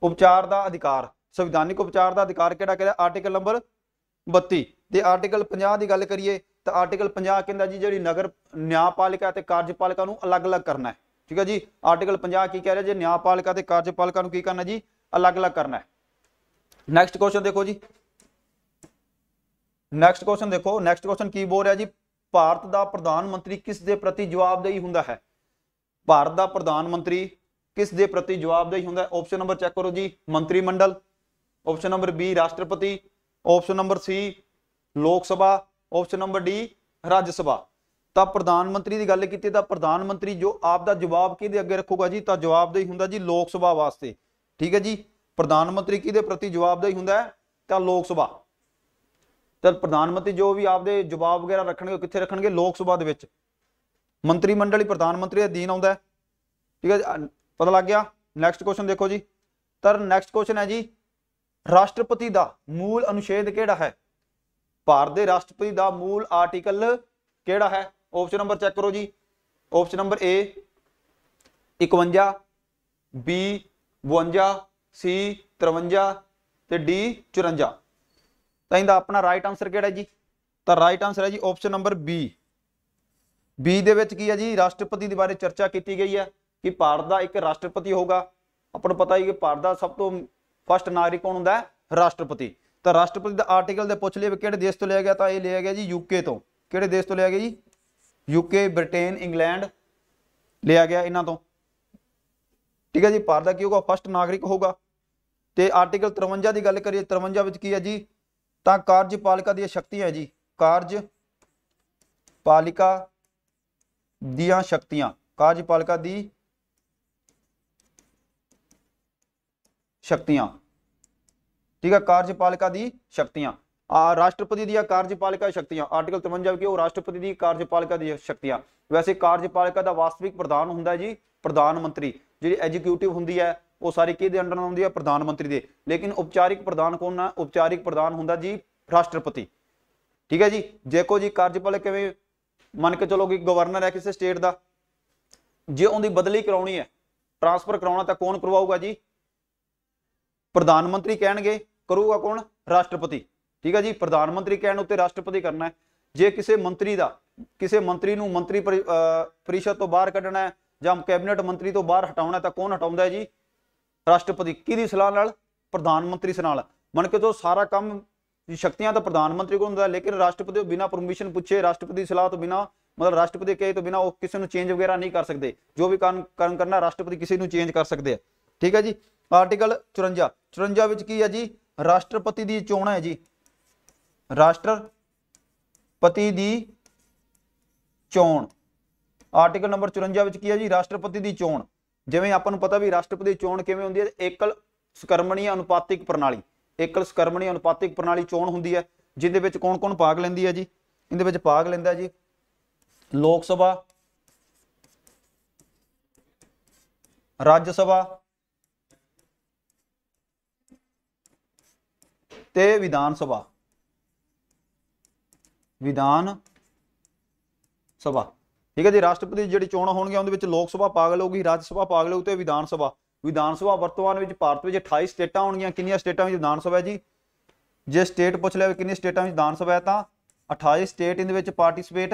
ਉਪਚਾਰ ਦਾ ਅਧਿਕਾਰ ਸੰਵਿਧਾਨਿਕ ਉਪਚਾਰ ਦਾ ਅਧਿਕਾਰ ਕਿਹੜਾ ਕਹਿੰਦਾ ਆਰਟੀਕਲ ਨੰਬਰ 32 ਤੇ ਆਰਟੀਕਲ 50 ਦੀ ਗੱਲ ਕਰੀਏ ਤਾਂ ਆਰਟੀਕਲ 50 ਕਹਿੰਦਾ ਜੀ ਜਿਹੜੀ ਨਗਰ ਨਿਆਂਪਾਲਿਕਾ ਤੇ ਕਾਰਜਪਾਲਿਕਾ ਨੂੰ ਅਲੱਗ-ਅਲੱਗ ਕਰਨਾ ਹੈ ਠੀਕ ਹੈ ਜੀ ਆਰਟੀਕਲ 50 ਕੀ ਕਹਿ ਰਿਹਾ ਜੇ ਨਿਆਂਪਾਲਿਕਾ ਤੇ ਕਾਰਜਪਾਲਿਕਾ ਨੂੰ ਕੀ ਕਰਨਾ ਜੀ ਅਲੱਗ-ਅਲੱਗ ਕਰਨਾ ਹੈ ਨੈਕਸਟ ਕੁਐਸਚਨ ਦੇਖੋ ਜੀ ਨੈਕਸਟ ਕੁਐਸਚਨ ਦੇਖੋ ਨੈਕਸਟ ਕੁਐਸਚਨ ਕੀ ਬੋਲ ਰਿਹਾ ਜੀ ਭਾਰਤ ਦਾ ਪ੍ਰਧਾਨ ਮੰਤਰੀ ਕਿਸ ਦੇ ਪ੍ਰਤੀ ਜਵਾਬਦੇਹੀ ਹੁੰਦਾ ਹੈ ਭਾਰਤ ਦਾ ਪ੍ਰਧਾਨ ਮੰਤਰੀ ਕਿਸ ਦੇ ਪ੍ਰਤੀ ਜਵਾਬਦੇਹੀ ਹੁੰਦਾ ਆਪਸ਼ਨ ਨੰਬਰ ਚੈੱਕ ਕਰੋ ਜੀ ਮੰਤਰੀ ਮੰਡਲ ਆਪਸ਼ਨ ਨੰਬਰ ਬੀ ਰਾਸ਼ਟਰਪਤੀ option number C Lok Sabha option number D Rajya Sabha ਤਾਂ ਪ੍ਰਧਾਨ ਮੰਤਰੀ ਦੀ ਗੱਲ ਕੀਤੀ ਤਾਂ ਪ੍ਰਧਾਨ ਮੰਤਰੀ ਜੋ ਆਪ ਦਾ ਜਵਾਬ ਕਿਹਦੇ ਅੱਗੇ ਰੱਖੂਗਾ ਜੀ ਤਾਂ ਜਵਾਬਦੇਹੀ ਹੁੰਦਾ ਜੀ ਲੋਕ ਸਭਾ ਵਾਸਤੇ ਠੀਕ ਹੈ ਜੀ ਪ੍ਰਧਾਨ ਮੰਤਰੀ ਕਿਹਦੇ ਪ੍ਰਤੀ ਜਵਾਬਦੇਹੀ ਹੁੰਦਾ ਤਾਂ ਲੋਕ ਸਭਾ ਤਾਂ ਪ੍ਰਧਾਨ ਮੰਤਰੀ ਜੋ ਵੀ ਆਪਦੇ ਜਵਾਬ ਵਗੈਰਾ ਰੱਖਣਗੇ ਕਿੱਥੇ ਰੱਖਣਗੇ ਲੋਕ ਸਭਾ ਦੇ ਵਿੱਚ ਮੰਤਰੀ ਮੰਡਲ ਹੀ ਪ੍ਰਧਾਨ ਮੰਤਰੀ ਦੇ ਅਧੀਨ ਆਉਂਦਾ ਠੀਕ ਹੈ ਪਤਾ ਲੱਗ ਗਿਆ ਨੈਕਸਟ ਕੁਐਸਚਨ ਦੇਖੋ ਜੀ ਤਾਂ ਨੈਕਸਟ ਕੁਐਸਚਨ ਹੈ ਜੀ ਰਾਸ਼ਟਰਪਤੀ ਦਾ ਮੂਲ ਅਨੁਛੇਦ ਕਿਹੜਾ ਹੈ ਭਾਰਤ ਦੇ ਰਾਸ਼ਟਰਪਤੀ ਦਾ ਮੂਲ ਆਰਟੀਕਲ ਕਿਹੜਾ ਹੈ ਆਪਸ਼ਨ ਨੰਬਰ ਚੈੱਕ ਕਰੋ ਜੀ option number A 51 B 52 C 53 ਤੇ D 54 ਤਾਂ ਇਹਦਾ ਆਪਣਾ ਰਾਈਟ ਆਨਸਰ ਕਿਹੜਾ ਹੈ ਜੀ ਤਾਂ ਰਾਈਟ ਆਨਸਰ ਹੈ ਜੀ ਆਪਸ਼ਨ ਨੰਬਰ B B ਦੇ ਵਿੱਚ ਕੀ ਹੈ ਜੀ ਰਾਸ਼ਟਰਪਤੀ ਦੇ ਬਾਰੇ ਚਰਚਾ ਕੀਤੀ ਗਈ ਹੈ ਕਿ ਭਾਰਤ ਦਾ ਇੱਕ ਰਾਸ਼ਟਰਪਤੀ ਹੋਗਾ ਆਪਾਂ ਨੂੰ ਪਤਾ ਹੀ ਕਿ ਭਾਰਤ ਦਾ ਸਭ ਤੋਂ ਫਸਟ ਨਾਗਰਿਕ ਕੌਣ ਹੁੰਦਾ ਹੈ ਰਾਸ਼ਟਰਪਤੀ ਤਾਂ ਰਾਸ਼ਟਰਪਤੀ ਦਾ ਆਰਟੀਕਲ ਦੇ ਪੁੱਛ ਲਿਆ ਕਿਹੜੇ ਦੇਸ਼ ਤੋਂ ਲਿਆ ਗਿਆ ਤਾਂ ਇਹ ਲਿਆ ਗਿਆ ਜੀ ਯੂਕੇ ਤੋਂ ਕਿਹੜੇ ਦੇਸ਼ ਤੋਂ ਲਿਆ ਗਿਆ ਜੀ ਯੂਕੇ ਬ੍ਰਿਟੇਨ ਇੰਗਲੈਂਡ ਲਿਆ ਗਿਆ ਇਹਨਾਂ ਤੋਂ ਠੀਕ ਹੈ ਜੀ ਭਾਰਤ ਦਾ ਕੀ ਹੋਗਾ ਫਸਟ ਨਾਗਰਿਕ ਹੋਗਾ ਤੇ ਆਰਟੀਕਲ 53 ਦੀ ਗੱਲ ਕਰੀਏ 53 ਵਿੱਚ ਕੀ ਹੈ ਜੀ ਤਾਂ ਕਾਰਜਪਾਲਿਕਾ ਦੀਆਂ ਸ਼ਕਤੀਆਂ ਜੀ ਕਾਰਜ ਪਾਲਿਕਾ ਦੀਆਂ ਸ਼ਕਤੀਆਂ ਕਾਰਜਪਾਲਿਕਾ ਦੀ ਸ਼ਕਤੀਆਂ ਠੀਕ ਹੈ ਕਾਰਜਪਾਲਿਕਾ ਦੀ ਸ਼ਕਤੀਆਂ ਆ ਰਾਸ਼ਟਰਪਤੀ ਦੀਆਂ ਕਾਰਜਪਾਲਿਕਾ ਸ਼ਕਤੀਆਂ ਆਰਟੀਕਲ 53 ਕਿ ਉਹ ਰਾਸ਼ਟਰਪਤੀ ਦੀ ਕਾਰਜਪਾਲਿਕਾ ਦੀਆਂ ਸ਼ਕਤੀਆਂ ਵੈਸੇ ਕਾਰਜਪਾਲਿਕਾ ਦਾ ਵਾਸਤਵਿਕ ਪ੍ਰਧਾਨ ਹੁੰਦਾ ਜੀ ਪ੍ਰਧਾਨ ਮੰਤਰੀ ਜਿਹੜੀ ਐਗਜ਼ੀਕਿਊਟਿਵ ਹੁੰਦੀ ਹੈ ਉਹ ਸਾਰੀ ਕਿਹਦੇ ਅੰਡਰ ਆਉਂਦੀ ਹੈ ਪ੍ਰਧਾਨ ਮੰਤਰੀ ਦੇ ਲੇਕਿਨ ਉਪਚਾਰਿਕ ਪ੍ਰਧਾਨ ਕੌਣ ਨਾ ਉਪਚਾਰਿਕ ਪ੍ਰਧਾਨ ਹੁੰਦਾ ਜੀ ਰਾਸ਼ਟਰਪਤੀ ਠੀਕ ਹੈ ਜੀ ਜੇਕੋ ਜੀ ਕਾਰਜਪਾਲਿਕਾ ਕਿਵੇਂ ਮੰਨ ਕੇ ਚਲੋ ਕਿ ਗਵਰਨਰ ਹੈ ਕਿਸੇ ਸਟੇਟ ਦਾ ਜੇ ਉਹਦੀ ਬਦਲੀ ਕਰਾਉਣੀ ਹੈ ਟ੍ਰਾਂਸਫਰ ਕਰਾਉਣਾ ਤਾਂ ਕੌਣ ਕਰਵਾਊਗਾ ਜੀ ਪ੍ਰਧਾਨ ਮੰਤਰੀ ਕਹਿਣਗੇ ਕਰੂਗਾ ਕੌਣ ਰਾਸ਼ਟਰਪਤੀ ਠੀਕ ਹੈ ਜੀ ਪ੍ਰਧਾਨ ਮੰਤਰੀ ਕਹਿਣ ਉੱਤੇ ਰਾਸ਼ਟਰਪਤੀ ਕਰਨਾ ਹੈ ਜੇ ਕਿਸੇ ਮੰਤਰੀ ਦਾ ਕਿਸੇ ਮੰਤਰੀ ਨੂੰ ਮੰਤਰੀ ਪਰਿਸ਼ਦ ਤੋਂ ਬਾਹਰ ਕੱਢਣਾ ਹੈ ਜਾਂ ਕੈਬਨਿਟ ਮੰਤਰੀ ਤੋਂ ਬਾਹਰ ਹਟਾਉਣਾ ਤਾਂ ਕੌਣ ਹਟਾਉਂਦਾ ਹੈ ਜੀ ਰਾਸ਼ਟਰਪਤੀ ਕਿਹਦੀ ਸਲਾਹ ਨਾਲ ਪ੍ਰਧਾਨ ਮੰਤਰੀ ਨਾਲ ਮਨ ਕੇ ਤੋਂ ਸਾਰਾ ਕੰਮ ਦੀ ਸ਼ਕਤੀਆਂ ਤਾਂ ਪ੍ਰਧਾਨ ਮੰਤਰੀ ਕੋਲ ਹੁੰਦਾ ਲੇਕਿਨ ਰਾਸ਼ਟਰਪਤੀ ਉਹ ਬਿਨਾ ਪਰਮਿਸ਼ਨ ਪੁੱਛੇ ਰਾਸ਼ਟਰਪਤੀ ਸਲਾਹ ਤੋਂ ਬਿਨਾ ਮਤਲਬ ਰਾਸ਼ਟਰਪਤੀ ਕਹੇ ਤੋਂ ਬਿਨਾ ਉਹ ਕਿਸੇ ਨੂੰ ਚੇਂਜ ਵਗੈਰਾ ਨਹੀਂ ਕਰ ਸਕਦੇ ਜੋ ਵੀ ਕੰਮ ਕਰਨਾ ਰਾਸ਼ਟਰਪਤੀ ਕਿਸੇ ਨੂੰ ਚੇਂਜ ਕਰ ਸਕਦੇ ਆ ਠੀਕ ਹੈ ਜੀ ਆਰਟੀਕਲ 54 54 ਵਿੱਚ ਕੀ ਹੈ ਜੀ ਰਾਸ਼ਟਰਪਤੀ ਦੀ ਚੋਣ ਹੈ ਜੀ ਰਾਸ਼ਟਰਪਤੀ ਦੀ ਚੋਣ ਆਰਟੀਕਲ ਨੰਬਰ 54 ਵਿੱਚ ਕੀ ਹੈ ਜੀ ਰਾਸ਼ਟਰਪਤੀ ਦੀ ਚੋਣ ਜਿਵੇਂ ਆਪਾਂ ਨੂੰ ਪਤਾ ਵੀ ਰਾਸ਼ਟਰਪਤੀ ਦੀ ਚੋਣ ਕਿਵੇਂ ਹੁੰਦੀ ਹੈ ਏਕਲ ਸਕਰਮਣੀ ਅਨੁਪਾਤਿਕ ਪ੍ਰਣਾਲੀ ਏਕਲ ਸਕਰਮਣੀ ਅਨੁਪਾਤਿਕ ਪ੍ਰਣਾਲੀ ਚੋਣ ਹੁੰਦੀ ਹੈ ਜਿਹਦੇ ਵਿੱਚ ਕੌਣ-ਕੌਣ ਭਾਗ ਲੈਂਦੀ ਹੈ ਜੀ ਇਹਦੇ ਵਿੱਚ ਭਾਗ ਲੈਂਦਾ ਜੀ ਲੋਕ ਸਭਾ ਰਾਜ ਸਭਾ ਤੇ ਵਿਧਾਨ ਸਭਾ ਵਿਧਾਨ ਸਭਾ ਠੀਕ ਹੈ ਜੀ ਰਾਸ਼ਟਰਪਤੀ ਜਿਹੜੀ ਚੋਣ ਹੋਣਗੇ ਉਹਦੇ ਵਿੱਚ ਲੋਕ ਸਭਾ ਪਾਗਲ ਹੋਊਗੀ ਰਾਜ ਸਭਾ ਪਾਗਲ ਹੋਊ ਤੇ ਵਿਧਾਨ ਸਭਾ ਵਿਧਾਨ ਸਭਾ ਵਰਤਮਾਨ ਵਿੱਚ ਭਾਰਤ ਵਿੱਚ 28 ਸਟੇਟਾਂ ਹੋਣਗੀਆਂ ਕਿੰਨੀਆਂ ਸਟੇਟਾਂ ਵਿੱਚ ਵਿਧਾਨ ਸਭਾ ਹੈ ਜੀ ਜੇ ਸਟੇਟ ਪੁੱਛ ਲਿਆ ਕਿੰਨੀ ਸਟੇਟਾਂ ਵਿੱਚ ਵਿਧਾਨ ਸਭਾ ਹੈ ਤਾਂ 28 ਸਟੇਟ ਇਹਦੇ ਵਿੱਚ ਪਾਰਟਿਸਿਪੇਟ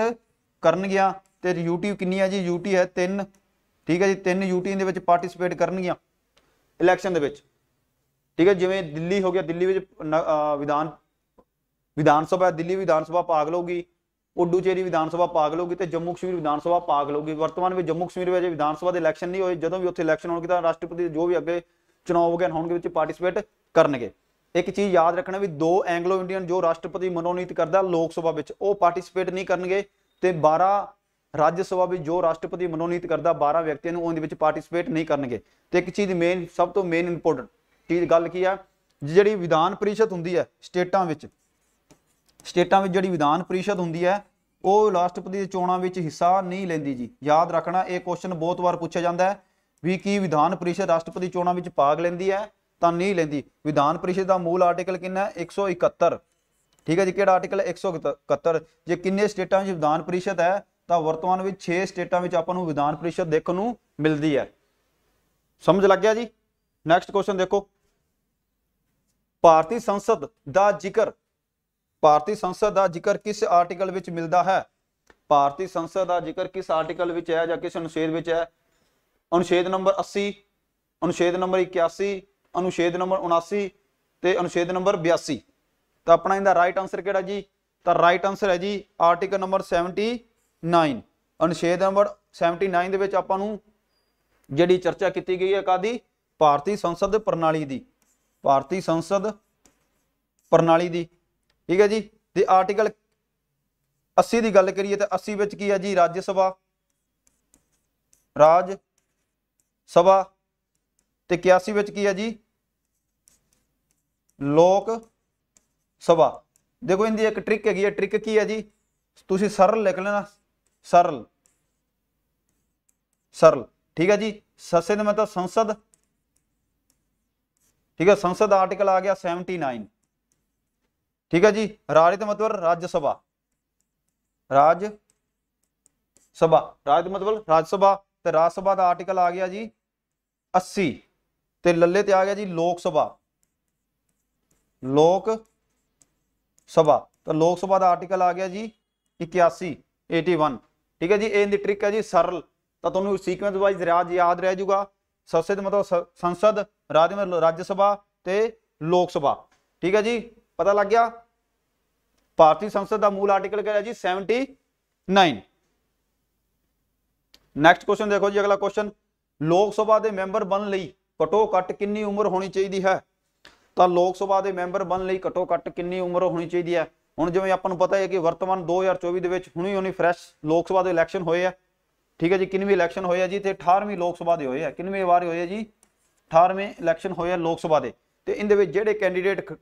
ਕਰਨਗੀਆਂ ਤੇ ਯੂਟੀ ਕਿੰਨੀ ਹੈ ਜੀ ਯੂਟੀ ਹੈ 3 ਠੀਕ ਹੈ ਜੀ 3 ਯੂਟੀ ਇਹਦੇ ਵਿੱਚ ਪਾਰਟਿਸਿਪੇਟ ਕਰਨਗੀਆਂ ਇਲੈਕਸ਼ਨ ਦੇ ਵਿੱਚ ਠੀਕ ਹੈ ਜਿਵੇਂ ਦਿੱਲੀ ਹੋ ਗਿਆ ਦਿੱਲੀ ਵਿੱਚ ਵਿਧਾਨ ਵਿਧਾਨ ਸਭਾ ਦਿੱਲੀ ਵਿਧਾਨ ਸਭਾ ਪਾਗ ਲੋਗੀ ਉਡੂਚੇਰੀ ਵਿਧਾਨ ਸਭਾ ਪਾਗ ਲੋਗੀ ਤੇ ਜੰਮੂ ਕਸ਼ਮੀਰ ਵਿਧਾਨ ਸਭਾ ਪਾਗ ਲੋਗੀ ਵਰਤਮਾਨ ਵਿੱਚ ਜੰਮੂ ਕਸ਼ਮੀਰ ਵਿੱਚ ਵਿਧਾਨ ਸਭਾ ਦੇ ਇਲੈਕਸ਼ਨ ਨਹੀਂ ਹੋਏ ਜਦੋਂ ਵੀ ਉੱਥੇ ਇਲੈਕਸ਼ਨ ਹੋਣਗੇ ਤਾਂ ਰਾਸ਼ਟਰਪਤੀ ਜੋ ਵੀ ਅੱਗੇ ਚੋਣ ਵਗੈਰਾ ਹੋਣਗੇ ਵਿੱਚ ਪਾਰਟਿਸਿਪੇਟ ਕਰਨਗੇ ਇੱਕ ਚੀਜ਼ ਯਾਦ ਰੱਖਣਾ ਵੀ ਦੋ ਐਂਗਲੋ ਇੰਡੀਅਨ ਜੋ ਰਾਸ਼ਟਰਪਤੀ ਮਨੋਨੀਤ ਕਰਦਾ ਲੋਕ ਸਭਾ ਵਿੱਚ ਉਹ ਪਾਰਟਿਸਿਪੇਟ ਨਹੀਂ ਕਰਨਗੇ ਤੇ 12 ਰਾਜ ਸਭਾ ਵਿੱਚ ਜੋ ਰਾਸ਼ਟਰਪਤੀ ਮਨੋਨੀਤ ਕਰਦਾ 12 ਵਿਅਕਤੀਆਂ ਨੂੰ ਉਹਦੇ ਵਿੱਚ ਪਾਰਟਿਸਿਪੇਟ ਨਹੀਂ ਕਰਨਗੇ ਤੇ ਇੱਕ ਚੀਜ਼ ਮੇਨ ਸਭ ਤੋਂ ਮੇਨ ਇੰਪੋਰਟੈਂਟ ਚੀਜ਼ ਗੱਲ ਕੀ ਆ ਜਿਹੜੀ ਵਿਧਾਨ ਪਰਿਸ਼ਦ ਹੁੰਦੀ ਹੈ ਸਟੇਟਾਂ ਵਿੱਚ ਸਟੇਟਾਂ ਵਿੱਚ ਜਿਹੜੀ ਵਿਧਾਨ ਪਰਿਸ਼ਦ ਹੁੰਦੀ ਹੈ ਉਹ ਰਾਸ਼ਟਰਪਤੀ ਦੇ ਚੋਣਾਂ ਵਿੱਚ ਹਿੱਸਾ ਨਹੀਂ ਲੈਂਦੀ ਜੀ ਯਾਦ ਰੱਖਣਾ ਇਹ ਕੁਐਸਚਨ ਬਹੁਤ ਵਾਰ ਪੁੱਛਿਆ ਜਾਂਦਾ ਹੈ ਵੀ ਕੀ ਵਿਧਾਨ ਪਰਿਸ਼ਦ ਰਾਸ਼ਟਰਪਤੀ ਚੋਣਾਂ ਵਿੱਚ ਭਾਗ ਲੈਂਦੀ ਹੈ ਤਾਂ ਨਹੀਂ ਲੈਂਦੀ ਵਿਧਾਨ ਪਰਿਸ਼ਦ ਦਾ ਮੂਲ ਆਰਟੀਕਲ ਕਿੰਨਾ ਹੈ 171 ਠੀਕ ਹੈ ਜੀ ਕਿਹੜਾ ਆਰਟੀਕਲ 171 ਜੇ ਕਿੰਨੇ ਸਟੇਟਾਂ ਵਿੱਚ ਵਿਧਾਨ ਪਰਿਸ਼ਦ ਹੈ ਤਾਂ ਵਰਤਮਾਨ ਵਿੱਚ 6 ਸਟੇਟਾਂ ਵਿੱਚ ਆਪਾਂ ਨੂੰ ਵਿਧਾਨ ਪਰਿਸ਼ਦ ਦੇਖਣ ਨੂੰ ਮਿਲਦੀ ਹੈ ਸਮਝ ਲੱਗ ਗਿਆ ਜੀ ਨੈਕਸਟ ਕੁਐਸਚਨ ਦੇਖੋ ਭਾਰਤੀ ਸੰਸਦ ਦਾ ਜ਼ਿਕਰ ਭਾਰਤੀ ਸੰਸਦ ਦਾ ਜ਼ਿਕਰ ਕਿਸ ਆਰਟੀਕਲ ਵਿੱਚ ਮਿਲਦਾ ਹੈ ਭਾਰਤੀ ਸੰਸਦ ਦਾ ਜ਼ਿਕਰ ਕਿਸ ਆਰਟੀਕਲ ਵਿੱਚ ਹੈ ਜਾਂ ਕਿਸ ਅਨੁਛੇਦ ਵਿੱਚ ਹੈ ਅਨੁਛੇਦ ਨੰਬਰ 80 ਅਨੁਛੇਦ ਨੰਬਰ 81 ਅਨੁਛੇਦ ਨੰਬਰ 79 ਤੇ ਅਨੁਛੇਦ ਨੰਬਰ 82 ਤਾਂ ਆਪਣਾ ਇਹਦਾ ਰਾਈਟ ਆਨਸਰ ਕਿਹੜਾ ਜੀ ਤਾਂ ਰਾਈਟ ਆਨਸਰ ਹੈ ਜੀ ਆਰਟੀਕਲ ਨੰਬਰ 79 ਅਨੁਛੇਦ ਨੰਬਰ 79 ਦੇ ਵਿੱਚ ਆਪਾਂ ਨੂੰ ਜਿਹੜੀ ਚਰਚਾ ਕੀਤੀ ਗਈ ਹੈ ਕਾਦੀ ਭਾਰਤੀ ਸੰਸਦ ਪ੍ਰਣਾਲੀ ਦੀ ਭਾਰਤੀ ਸੰਸਦ ਪ੍ਰਣਾਲੀ ਦੀ ਠੀਕ ਹੈ ਜੀ ਤੇ ਆਰਟੀਕਲ 80 ਦੀ ਗੱਲ ਕਰੀਏ ਤਾਂ 80 ਵਿੱਚ ਕੀ ਹੈ ਜੀ ਰਾਜ ਸਭਾ ਰਾਜ ਸਭਾ ਤੇ 81 ਵਿੱਚ ਕੀ ਹੈ ਜੀ ਲੋਕ ਸਭਾ ਦੇਖੋ ਇਹਦੀ ਇੱਕ ਟ੍ਰਿਕ ਹੈਗੀ ਹੈ ਟ੍ਰਿਕ ਕੀ ਹੈ ਜੀ ਤੁਸੀਂ ਸਰਲ ਲਿਖ ਲੈਣਾ ਸਰਲ ਸਰਲ ਠੀਕ ਹੈ ਜੀ ਸਸੇ ਦਾ ਮਤਲਬ ਸੰਸਦ ठीक है संसद आर्टिकल आ गया सेवेंटी नाइन ठीक है जी रारित मतलब राज्यसभा राज्यसभा रारित मतलब राज्यसभा तो राज्यसभा का आर्टिकल आ गया जी 80 ਤੇ ਲੱਲੇ ਤੇ ਆ ਗਿਆ ਜੀ ਲੋਕ ਸਭਾ ਲੋਕ ਸਭਾ ਤਾਂ ਲੋਕ ਸਭਾ ਦਾ ਆਰਟੀਕਲ ਆ ਗਿਆ ਜੀ 81 81 ਠੀਕ ਹੈ ਜੀ ਇਹ ਇਹਦੀ ਟ੍ਰਿਕ ਹੈ ਜੀ ਸਰਲ ਤਾਂ ਤੁਹਾਨੂੰ ਸੀਕੁਐਂਸ ਵਾਈਜ਼ ਰਾਜ ਯਾਦ ਰਹਿ ਜਾਊਗਾ ਸੰਸਦ ਮਤਲਬ ਸੰਸਦ ਰਾਜ ਸਭਾ ਤੇ ਲੋਕ ਸਭਾ ਠੀਕ ਹੈ ਜੀ ਪਤਾ ਲੱਗ ਗਿਆ ਭਾਰਤੀ ਸੰਸਦ ਦਾ ਮੂਲ ਆਰਟੀਕਲ ਕਿਹੜਾ ਜੀ 79 ਨੈਕਸਟ ਕੁਐਸਚਨ ਦੇਖੋ ਜੀ ਅਗਲਾ ਕੁਐਸਚਨ ਲੋਕ ਸਭਾ ਦੇ ਮੈਂਬਰ ਬਣਨ ਲਈ ਘਟੋ ਘੱਟ ਕਿੰਨੀ ਉਮਰ ਹੋਣੀ ਚਾਹੀਦੀ ਹੈ ਤਾਂ ਲੋਕ ਸਭਾ ਦੇ ਮੈਂਬਰ ਬਣਨ ਲਈ ਘਟੋ ਘੱਟ ਕਿੰਨੀ ਉਮਰ ਹੋਣੀ ਚਾਹੀਦੀ ਹੈ ਹੁਣ ਜਿਵੇਂ ਆਪਾਂ ਨੂੰ ਪਤਾ ਹੈ ਕਿ ਵਰਤਮਾਨ 2024 ਦੇ ਵਿੱਚ ਹੁਣੀ ਹੁਣੀ ਫਰੈਸ਼ ਲੋਕ ਸਭਾ ਦੇ ਇਲੈਕਸ਼ਨ ਹੋਏ ਆ ਠੀਕ ਹੈ ਜੀ ਕਿੰਨਵੀਂ ਇਲੈਕਸ਼ਨ ਹੋਏ ਆ ਜੀ ਤੇ 18ਵੀਂ ਲੋਕ ਸਭਾ ਦੇ ਹੋਏ ਆ ਕਿੰਨੇ ਵਾਰ ਹੋਏ ਆ ਜੀ 18ਵੇਂ ਇਲੈਕਸ਼ਨ ਹੋਇਆ ਲੋਕ ਸਭਾ ਦੇ ਤੇ ਇਹਦੇ ਵਿੱਚ ਜਿਹੜੇ ਕੈਂਡੀਡੇਟ